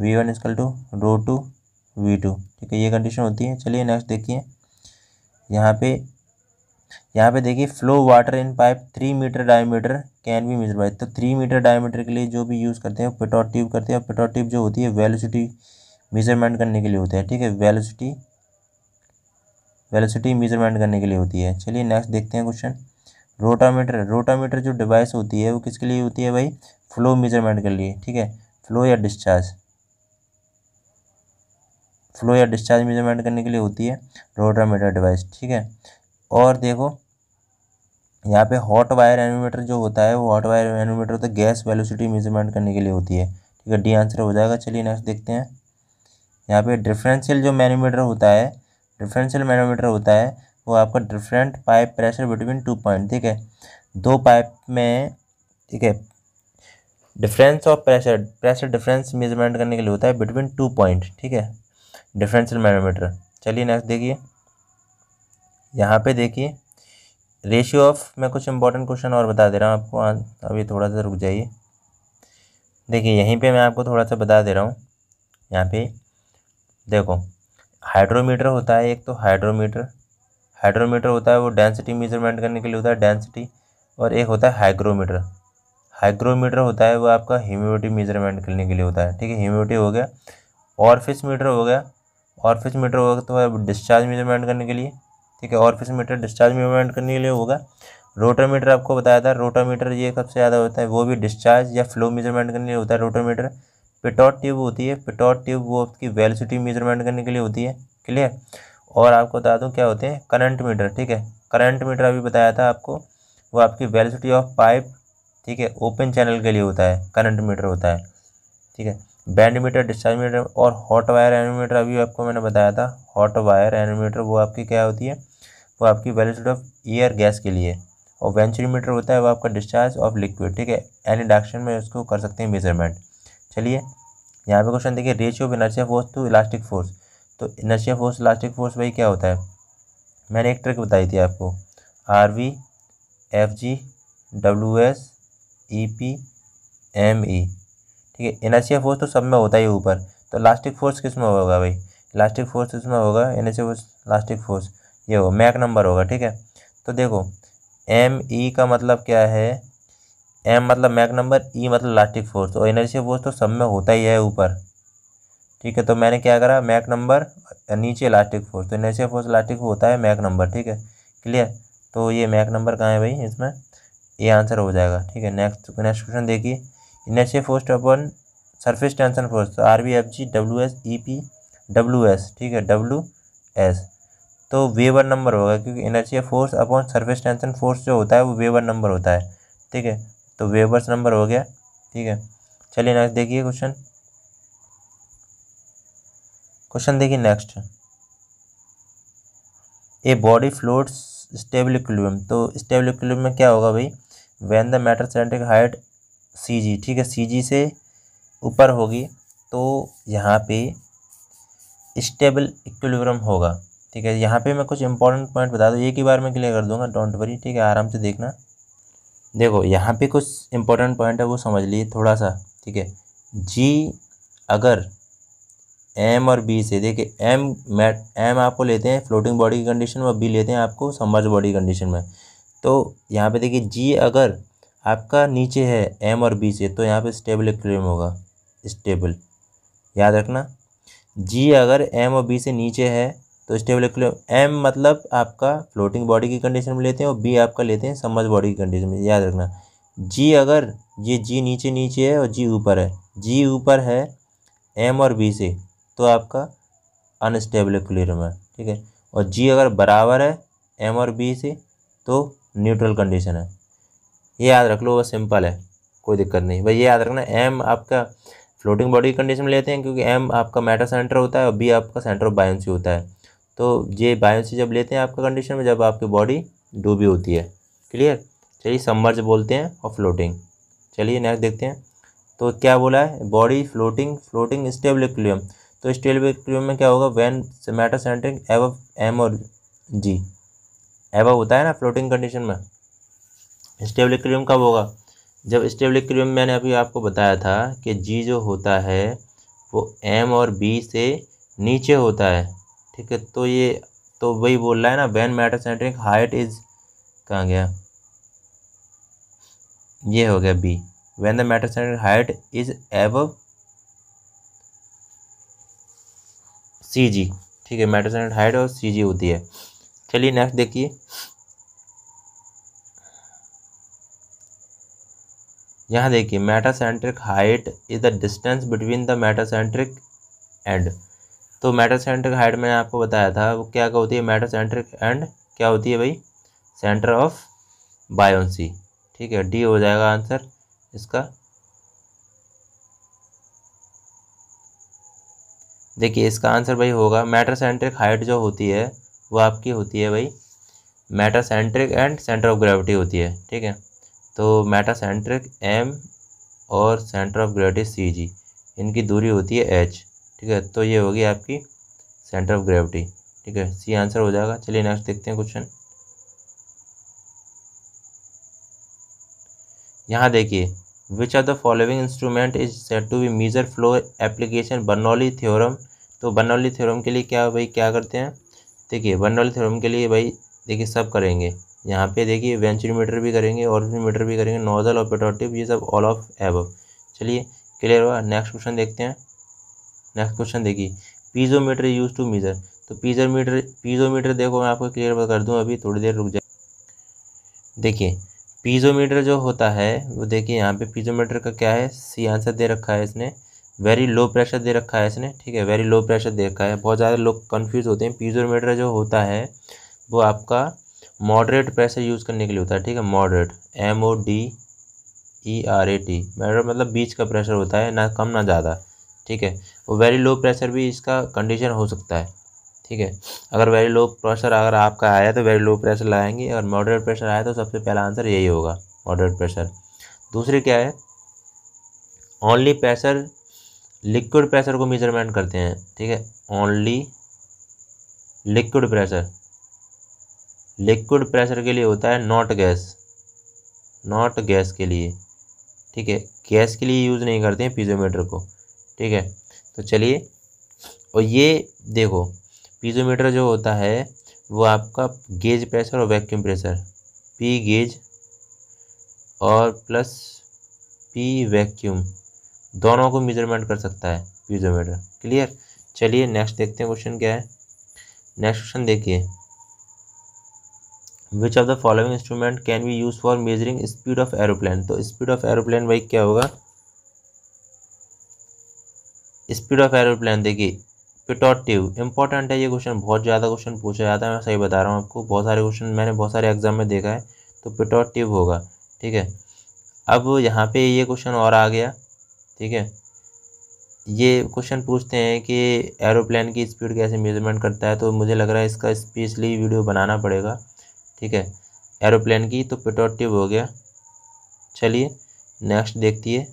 V one is equal to rho two V two ठीक है ये कंडीशन होती है चलिए नेक्स्ट देखिए यहाँ पे यहाँ पे देखिए flow water in pipe three metre diameter can be measure by तो थ्री मीटर डायमीटर के लिए जो भी यूज़ करते हैं पेटोर ट्यूब करते हैं पेटोर ट्यूब जो होती है वेलोसिटी मेजरमेंट करने के लिए होता है ठीक है वेलोसिटी वेलोसिटी मेजरमेंट करने के लिए होती है चलिए नेक्स्ट देखते हैं क्वेश्चन रोटामीटर रोटामीटर जो डिवाइस होती है वो किसके लिए होती है भाई फ्लो मेजरमेंट के लिए ठीक है फ्लो या डिस्चार्ज फ्लो या डिस्चार्ज मेजरमेंट करने के लिए होती है रोटामीटर डिवाइस ठीक है और देखो यहाँ पे हॉट वायर एनोमीटर जो होता है वो हॉट वायर एनोमीटर होता तो है गैस वेलोसिटी मेजरमेंट करने के लिए होती है ठीक है डी आंसर हो जाएगा चलिए नेक्स्ट देखते हैं यहाँ पे डिफरेंशियल जो मैनोमीटर होता है डिफरेंशियल मैनोमीटर होता है वो आपका different pipe pressure between two point ठीक है दो पाइप में ठीक है difference of pressure pressure difference measurement करने के लिए होता है बिटवीन टू पॉइंट ठीक है डिफरेंशियल मैनोमीटर चलिए नेक्स्ट देखिए यहाँ पे देखिए रेशियो ऑफ मैं कुछ इंपॉर्टेंट क्वेश्चन और बता दे रहा हूँ आपको अभी थोड़ा सा रुक जाइए देखिए यहीं पे मैं आपको थोड़ा सा बता दे रहा हूँ यहाँ पे देखो हाइड्रोमीटर होता है एक तो हाइड्रोमीटर हाइड्रोमीटर होता है वो डेंसिटी मेजरमेंट करने के लिए होता है डेंसिटी और एक होता है हाइग्रोमीटर हाइग्रोमीटर होता है वो आपका ह्यूमिडिटी मेजरमेंट करने के लिए होता है ठीक है ह्यूमिडिटी हो गया ऑरफिस मीटर हो गया ऑर्फिस मीटर होगा तो है डिस्चार्ज मेजरमेंट करने के लिए ठीक है ऑरफिस मीटर डिस्चार्ज मेजरमेंट करने के लिए होगा रोटामीटर आपको बताया था रोटामीटर ये सबसे ज़्यादा होता है वो भी डिस्चार्ज या फ्लो मेजरमेंट करने के लिए होता है रोटामीटर पिटॉट ट्यूब होती है पिटॉट ट्यूब वो आपकी वेलोसिटी मेजरमेंट करने के लिए होती है क्लियर और आपको बता दूँ क्या होते हैं करंट मीटर ठीक है करंट मीटर अभी बताया था आपको वो आपकी वेलोसिटी ऑफ पाइप ठीक है ओपन चैनल के लिए होता है करंट मीटर होता है ठीक है बैंड मीटर डिस्चार्ज मीटर और हॉट वायर एनोमीटर अभी आपको मैंने बताया था हॉट वायर एनोमीटर वो आपकी क्या होती है वो आपकी वेलोसिटी ऑफ एयर गैस के लिए और वेंचुरी मीटर होता है वो आपका डिस्चार्ज ऑफ लिक्विड ठीक है एनी डक्शन में उसको कर सकते हैं मेजरमेंट चलिए यहाँ पे क्वेश्चन देखिए ratio of inertia force to elastic force तो इनर्शिया फोर्स इलास्टिक फोर्स भाई क्या होता है मैंने एक ट्रिक बताई थी आपको R V F G W S E P M E ठीक है इनर्शिया फोर्स तो सब में होता ही ऊपर तो इलास्टिक फोर्स किस में होगा भाई इलास्टिक फोर्स किस में होगा इनर्शिया फोर्स इलास्टिक फोर्स ये होगा मैक नंबर होगा ठीक है तो देखो एम ई e का मतलब क्या है एम मतलब मैक नंबर ई मतलब इलास्टिक फोर्स और इनर्शिया फोर्स तो सब में होता ही है ऊपर ठीक है तो मैंने क्या करा मैक नंबर नीचे इलास्टिक फोर्स तो नीचे फोर्स इलास्टिक होता है मैक नंबर ठीक है क्लियर तो ये मैक नंबर कहाँ है भाई इसमें ये आंसर हो जाएगा ठीक है नेक्स्ट नेक्स्ट क्वेश्चन देखिए inertia force upon surface tension force तो R B F G W S E P W S ठीक है डब्ल्यू एस तो वेवर नंबर होगा क्योंकि inertia force upon surface tension force जो होता है वो वेवर नंबर होता है ठीक है तो वेवर्स नंबर हो गया ठीक है चलिए नेक्स्ट देखिए क्वेश्चन क्वेश्चन देखिए next a body floats stable equilibrium तो स्टेबल इक्विलिब्रियम में क्या होगा भाई when the metacentric height C G ठीक है सी जी से ऊपर होगी तो यहाँ पे स्टेबल इक्विलिब्रियम होगा ठीक है यहाँ पे मैं कुछ इंपॉर्टेंट पॉइंट बता दूँ एक ही बार मैं क्लियर कर दूंगा डोंट वरी ठीक है आराम से देखना देखो यहाँ पे कुछ इंपॉर्टेंट पॉइंट है वो समझ लिए थोड़ा सा ठीक है जी अगर एम और बी से देखिए एम मैट एम आपको लेते हैं फ्लोटिंग बॉडी की कंडीशन में और बी लेते हैं आपको समर्ज बॉडी की कंडीशन में तो यहाँ पे देखिए जी अगर आपका नीचे है एम और बी से तो यहाँ पे स्टेबल इक्विलिब्रियम होगा स्टेबल याद रखना जी अगर एम और बी से नीचे है तो स्टेबल इक्विलिब्रियम एम मतलब आपका फ्लोटिंग बॉडी की कंडीशन में लेते हैं और बी आपका लेते हैं समर्ज बॉडी की कंडीशन में याद रखना जी अगर ये जी नीचे नीचे है और जी ऊपर है जी ऊपर है एम और बी से तो आपका अनस्टेबल क्लियर है ठीक है और जी अगर बराबर है एम और बी से तो न्यूट्रल कंडीशन है ये याद रख लो बस सिंपल है कोई दिक्कत नहीं भाई ये याद रखना एम आपका फ्लोटिंग बॉडी की कंडीशन में लेते हैं क्योंकि एम आपका मैटर सेंटर होता है और बी आपका सेंटर ऑफ बायोसी होता है तो ये बायोसी जब लेते हैं आपका कंडीशन में जब आपकी बॉडी डूबी होती है क्लियर चलिए समर्ज बोलते हैं और फ्लोटिंग चलिए नेक्स्ट देखते हैं तो क्या बोला है body floating floating stable equilibrium तो स्टेल क्यूब में क्या होगा when metacentric above M और जी एव होता है ना फ्लोटिंग कंडीशन में स्टेबल इक्विलिब्रियम कब होगा जब स्टेबल इक्विलिब्रियम मैंने अभी आपको बताया था कि जी जो होता है वो एम और बी से नीचे होता है ठीक है तो ये तो वही बोल रहा है ना when metacentric height is कहाँ गया ये हो गया B when the metacentric height is above C G ठीक है मेटासोनेट हाइड और सी जी होती है चलिए नेक्स्ट देखिए यहाँ देखिए metacentric height is the distance between the metacentric and तो मेटासेंट्रिक हाइट मैंने आपको बताया था वो क्या क्या होती है मेटासेंट्रिक एंड क्या होती है भाई सेंटर ऑफ बायोन्सी ठीक है डी हो जाएगा आंसर इसका देखिए इसका आंसर भाई होगा मैटर सेंट्रिक हाइट जो होती है वो आपकी होती है भाई metacentric and centre of gravity होती है ठीक है तो मैटर सेंट्रिक एम और centre of gravity C G इनकी दूरी होती है एच ठीक है तो ये होगी आपकी सेंटर ऑफ ग्रेविटी ठीक है सी आंसर हो जाएगा चलिए नेक्स्ट देखते हैं क्वेश्चन यहाँ देखिए which are the following instrument is set to be measure flow application Bernoulli theorem तो बर्नौली थ्योरम के लिए क्या भाई क्या करते हैं देखिए बर्नौली थ्योरम के लिए भाई देखिए सब करेंगे यहाँ पे देखिए वेंचुरीमीटर भी करेंगे ऑर्बिमीटर भी करेंगे नोजल और पेटोटिव ये सब ऑल ऑफ एब चलिए क्लियर हुआ नेक्स्ट क्वेश्चन देखते हैं नेक्स्ट क्वेश्चन देखिए पीजोमीटर यूज टू मीजर तो पीजोमीटर पीजोमीटर देखो मैं आपको क्लियर कर दूँ अभी थोड़ी देर रुक जाए देखिए पीजोमीटर जो होता है वो देखिए यहाँ पे पीजोमीटर का क्या है सी आंसर दे रखा है इसने वेरी लो प्रेशर दे रखा है इसने ठीक है वेरी लो प्रेशर दे रखा है बहुत ज़्यादा लोग कन्फ्यूज़ होते हैं पीजोमीटर जो होता है वो आपका मॉडरेट प्रेशर यूज़ करने के लिए होता है ठीक है moderate M O D E R A T moderate मतलब बीच का प्रेशर होता है ना कम ना ज़्यादा ठीक है वो वेरी लो प्रेशर भी इसका कंडीशन हो सकता है ठीक है अगर वेरी लो प्रेशर अगर आपका आया तो वेरी लो प्रेशर लगाएंगे अगर मॉडरेट प्रेशर आया तो सबसे पहला आंसर यही होगा मॉडरेट प्रेशर दूसरी क्या है ओनली प्रेशर लिक्विड प्रेशर को मेजरमेंट करते हैं ठीक है only liquid pressure liquid pressure के लिए होता है नॉट गैस नॉट गैस के लिए ठीक है गैस के लिए यूज़ नहीं करते हैं पीजोमीटर को ठीक है तो चलिए और ये देखो पीजोमीटर जो होता है वो आपका गेज प्रेशर और वैक्यूम प्रेशर पी गेज और प्लस पी वैक्यूम दोनों को मेजरमेंट कर सकता है पीजोमीटर क्लियर चलिए नेक्स्ट देखते हैं क्वेश्चन क्या है नेक्स्ट क्वेश्चन देखिए which of the following instrument can be use for measuring speed of aeroplane तो स्पीड ऑफ एरोप्लेन भाई क्या होगा स्पीड ऑफ एरोप्लेन देखिए क्यूटॉटिव इंपॉर्टेंट है ये क्वेश्चन बहुत ज़्यादा क्वेश्चन पूछा जाता है मैं सही बता रहा हूँ आपको बहुत सारे क्वेश्चन मैंने बहुत सारे एग्जाम में देखा है तो पिटॉटिव होगा ठीक है अब यहाँ पे ये क्वेश्चन और आ गया ठीक है ये क्वेश्चन पूछते हैं कि एरोप्लेन की स्पीड कैसे मेजरमेंट करता है तो मुझे लग रहा है इसका स्पेशली वीडियो बनाना पड़ेगा ठीक है एरोप्लेन की तो पिटोटिव हो गया चलिए नेक्स्ट देखती है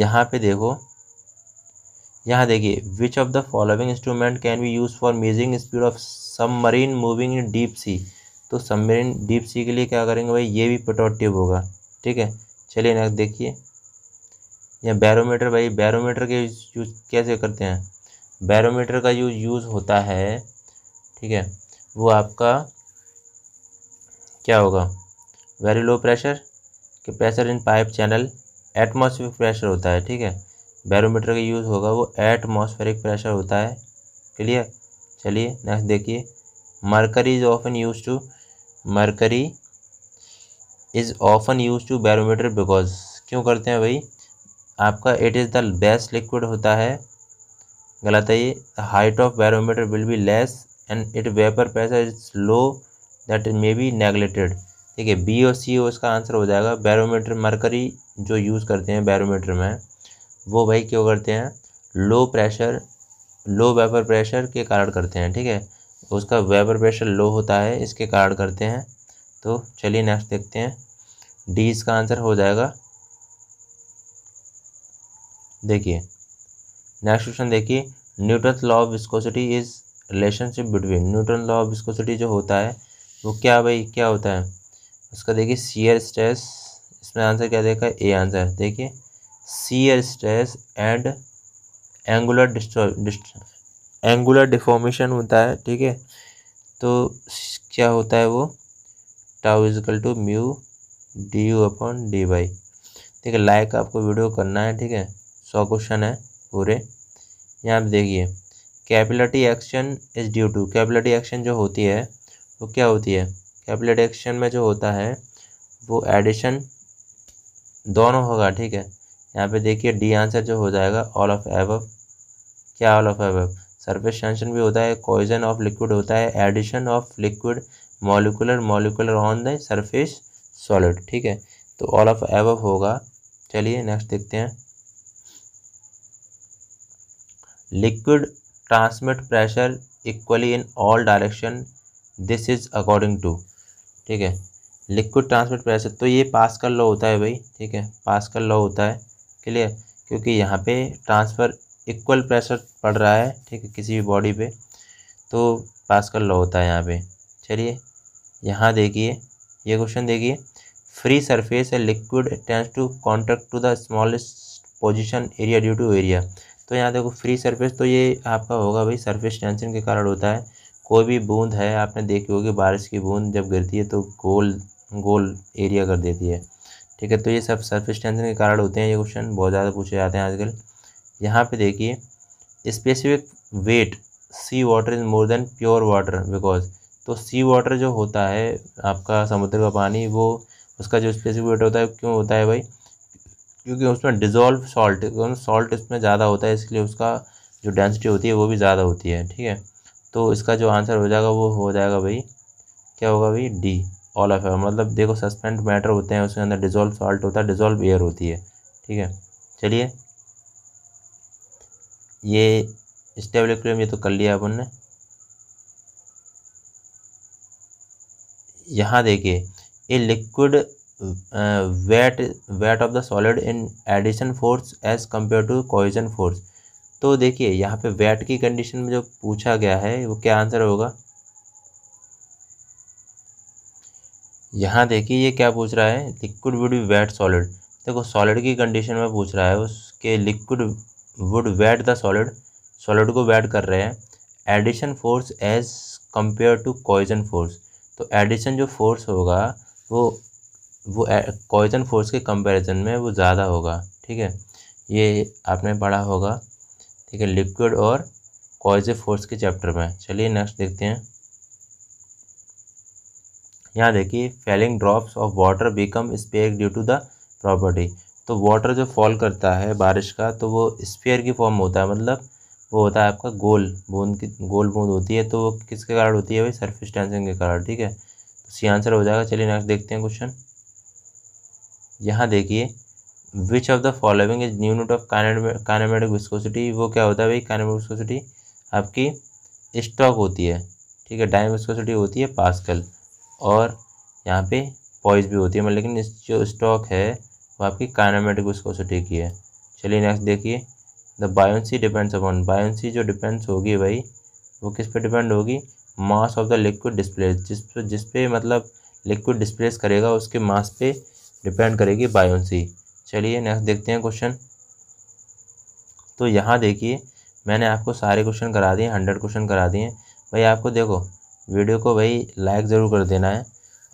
यहाँ पे देखो यहाँ देखिए which of the following instrument can be use for measuring speed of submarine moving in deep sea तो सबमरीन डीप सी के लिए क्या करेंगे भाई ये भी पटोट ट्यूब होगा ठीक है चलिए नेक्स्ट देखिए या बैरोमीटर भाई बैरोमीटर के यूज कैसे करते हैं बैरोमीटर का यूज यूज़ होता है ठीक है वो आपका क्या होगा वेरी लो प्रेशर के pressure in pipe channel atmosphere pressure होता है ठीक है बैरोमीटर का यूज़ होगा वो एटमॉस्फेरिक प्रेशर होता है क्लियर चलिए नेक्स्ट देखिए mercury is often use to mercury is often use to barometer because क्यों करते हैं भाई आपका it is the best liquid होता है गलत है ये height of barometer will be less and it vapour pressure is low that may be neglected ठीक है बी और सी उसका आंसर हो जाएगा बैरोमीटर मरकरी जो यूज़ करते हैं बैरोमीटर में वो भाई क्यों करते हैं low pressure low vapour pressure के कारण करते हैं ठीक है उसका वेपर प्रेशर लो होता है इसके कारण करते हैं तो चलिए नेक्स्ट देखते हैं डी इसका आंसर हो जाएगा देखिए नेक्स्ट क्वेश्चन देखिए Newton law of viscosity is relationship between Newton law of viscosity जो होता है वो क्या भाई क्या होता है उसका देखिए सीयर स्ट्रेस इसमें आंसर क्या देखा ए आंसर देखिए shear stress and angular angular deformation होता है ठीक है तो क्या होता है वो tau is equal to mu D U upon D Y ठीक है लाइक आपको वीडियो करना है ठीक है सौ क्वेश्चन है पूरे यहाँ पे देखिए capillarity action is due to capillarity action जो होती है वो क्या होती है कैपिलटी एक्शन में जो होता है वो एडिशन दोनों होगा ठीक है यहाँ पे देखिए डी आंसर जो हो जाएगा ऑल ऑफ एव क्या all of above surface tension भी होता है कॉइजन ऑफ लिक्विड होता है adhesion of liquid molecular molecular on the surface solid ठीक है तो ऑल ऑफ एव होगा चलिए नेक्स्ट देखते हैं liquid transmit pressure equally in all direction this is according to ठीक है लिक्विड ट्रांसमिट प्रेशर तो ये पास का लॉ होता है भाई ठीक है पास का लॉ होता है क्लियर क्योंकि यहाँ पे ट्रांसफ़र इक्वल प्रेशर पड़ रहा है ठीक है किसी भी बॉडी पे तो पास कर लो होता है यहाँ पे चलिए यहाँ देखिए ये क्वेश्चन देखिए फ्री सरफेस है liquid tends to contact to the smallest position area due to area तो यहाँ देखो फ्री सरफेस तो ये आपका होगा भाई सरफेस टेंशन के कारण होता है कोई भी बूंद है आपने देखी होगी बारिश की बूंद जब गिरती है तो गोल गोल एरिया कर देती है ठीक है तो ये सब सरफेस टेंशन के कारण होते हैं ये क्वेश्चन बहुत ज़्यादा पूछे जाते हैं आजकल यहाँ पे देखिए specific weight sea water is more than pure water because तो सी वाटर जो होता है आपका समुद्र का पानी वो उसका जो स्पेसिफिक वेट होता है क्यों होता है भाई क्योंकि उसमें डिज़ोल्व सॉल्ट सॉल्ट इसमें ज़्यादा होता है इसलिए उसका जो डेंसिटी होती है वो भी ज़्यादा होती है ठीक है तो इसका जो आंसर हो जाएगा वो हो जाएगा भाई क्या होगा भाई डी ऑल ऑफ एयर मतलब देखो सस्पेंड मैटर होते हैं उसके अंदर डिजोल्व सॉल्ट होता है डिजोल्व एयर होती है ठीक है चलिए ये स्टेबल इक्विलिब्रियम ये तो कर लिया अपन ने यहाँ देखिए ये liquid wet wet of the solid in adhesion force as compare to cohesion force तो देखिए यहाँ पे वेट की कंडीशन में जो पूछा गया है वो क्या आंसर होगा यहाँ देखिए ये क्या पूछ रहा है लिक्विड वुड वेट सॉलिड देखो सॉलिड की कंडीशन में पूछ रहा है उसके liquid would wet the solid solid को वेट कर रहे हैं adhesion force as compare to cohesion force तो एडिशन जो फोर्स होगा वो वो कॉइजन फोर्स के कंपैरिजन में वो ज़्यादा होगा ठीक है ये आपने पढ़ा होगा ठीक है लिक्विड और कॉइजिव फोर्स के चैप्टर में चलिए नेक्स्ट देखते हैं यहाँ देखिए falling drops of water become spherical due to the property तो वाटर जो फॉल करता है बारिश का तो वो स्पेयर की फॉर्म होता है मतलब वो होता है आपका गोल बूंद की गोल बूंद होती है तो वो किसके कारण होती है भाई सरफेस टेंशन के कारण ठीक है तो सी आंसर हो जाएगा चलिए नेक्स्ट देखते हैं क्वेश्चन यहाँ देखिए which of the following is unit of kinematic viscosity वो क्या होता है भाई कानामेटिक विस्कोसिटी आपकी स्टॉक होती है ठीक है डायम विस्कोसिटी होती है पास्कल और यहाँ पे पॉइज भी होती है मतलब लेकिन इस जो स्टॉक है वो आपकी काइनामेटिक विस्कोसिटी की है चलिए नेक्स्ट देखिए the buoyancy depends upon buoyancy जो डिपेंड्स होगी भाई वो किस पे डिपेंड होगी mass of the liquid displace जिस पे जिस पे मतलब लिक्विड डिस्प्लेस करेगा उसके मास पे डिपेंड करेगी बायोन्सी चलिए नेक्स्ट देखते हैं क्वेश्चन तो यहाँ देखिए मैंने आपको सारे क्वेश्चन करा दिए हंड्रेड क्वेश्चन करा दिए भाई आपको देखो वीडियो को भाई लाइक ज़रूर कर देना है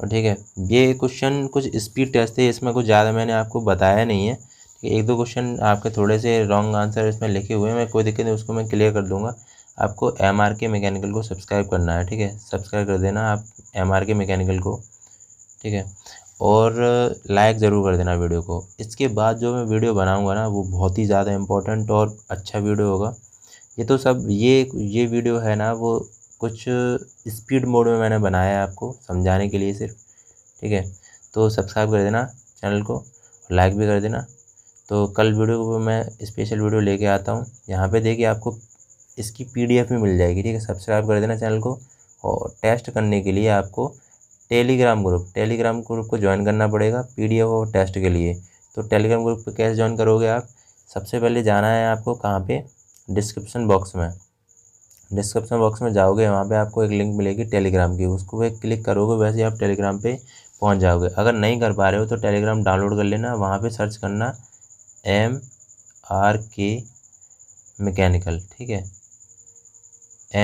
और ठीक है ये क्वेश्चन कुछ स्पीड टेस्ट है इसमें कुछ ज़्यादा मैंने आपको बताया नहीं है ठीक है एक दो क्वेश्चन आपके थोड़े से रॉन्ग आंसर इसमें लिखे हुए हैं मैं कोई दिक्कत नहीं उसको मैं क्लियर कर दूँगा आपको एम आर के मैकेनिकल को सब्सक्राइब करना है ठीक है सब्सक्राइब कर देना आप एम आर के मैकेनिकल को ठीक है और लाइक ज़रूर कर देना वीडियो को इसके बाद जो मैं वीडियो बनाऊंगा ना वो बहुत ही ज़्यादा इम्पोर्टेंट और अच्छा वीडियो होगा ये तो सब ये ये वीडियो है ना वो कुछ स्पीड मोड में मैंने बनाया है आपको समझाने के लिए सिर्फ ठीक है तो सब्सक्राइब कर देना चैनल को लाइक भी कर देना तो कल वीडियो को मैं स्पेशल वीडियो लेके आता हूँ यहाँ पे देखिए आपको इसकी पीडीएफ भी मिल जाएगी ठीक है सब्सक्राइब कर देना चैनल को और टेस्ट करने के लिए आपको टेलीग्राम ग्रुप टेलीग्राम ग्रुप को ज्वाइन करना पड़ेगा पीडीएफ और टेस्ट के लिए तो टेलीग्राम ग्रुप कैसे ज्वाइन करोगे आप सबसे पहले जाना है आपको कहाँ पर डिस्क्रिप्शन बॉक्स में डिस्क्रिप्शन बॉक्स में जाओगे वहाँ पे आपको एक लिंक मिलेगी टेलीग्राम की उसको वे क्लिक करोगे वैसे आप टेलीग्राम पे पहुँच जाओगे अगर नहीं कर पा रहे हो तो टेलीग्राम डाउनलोड कर लेना वहाँ पे सर्च करना एम आर के मैकेनिकल ठीक है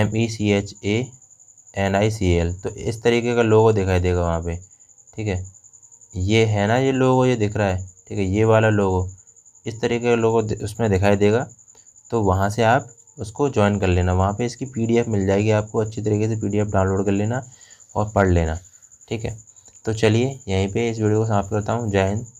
M E C H A N I C L तो इस तरीके का लोगो दिखाई देगा वहाँ पे ठीक है ये है ना ये लोगो ये दिख रहा है ठीक है ये वाला लोगो इस तरीके का लोगो उसमें दिखाई देगा तो वहाँ से आप उसको ज्वाइन कर लेना वहाँ पे इसकी पीडीएफ मिल जाएगी आपको अच्छी तरीके से पीडीएफ डाउनलोड कर लेना और पढ़ लेना ठीक है तो चलिए यहीं पे इस वीडियो को समाप्त करता हूँ जय हिंद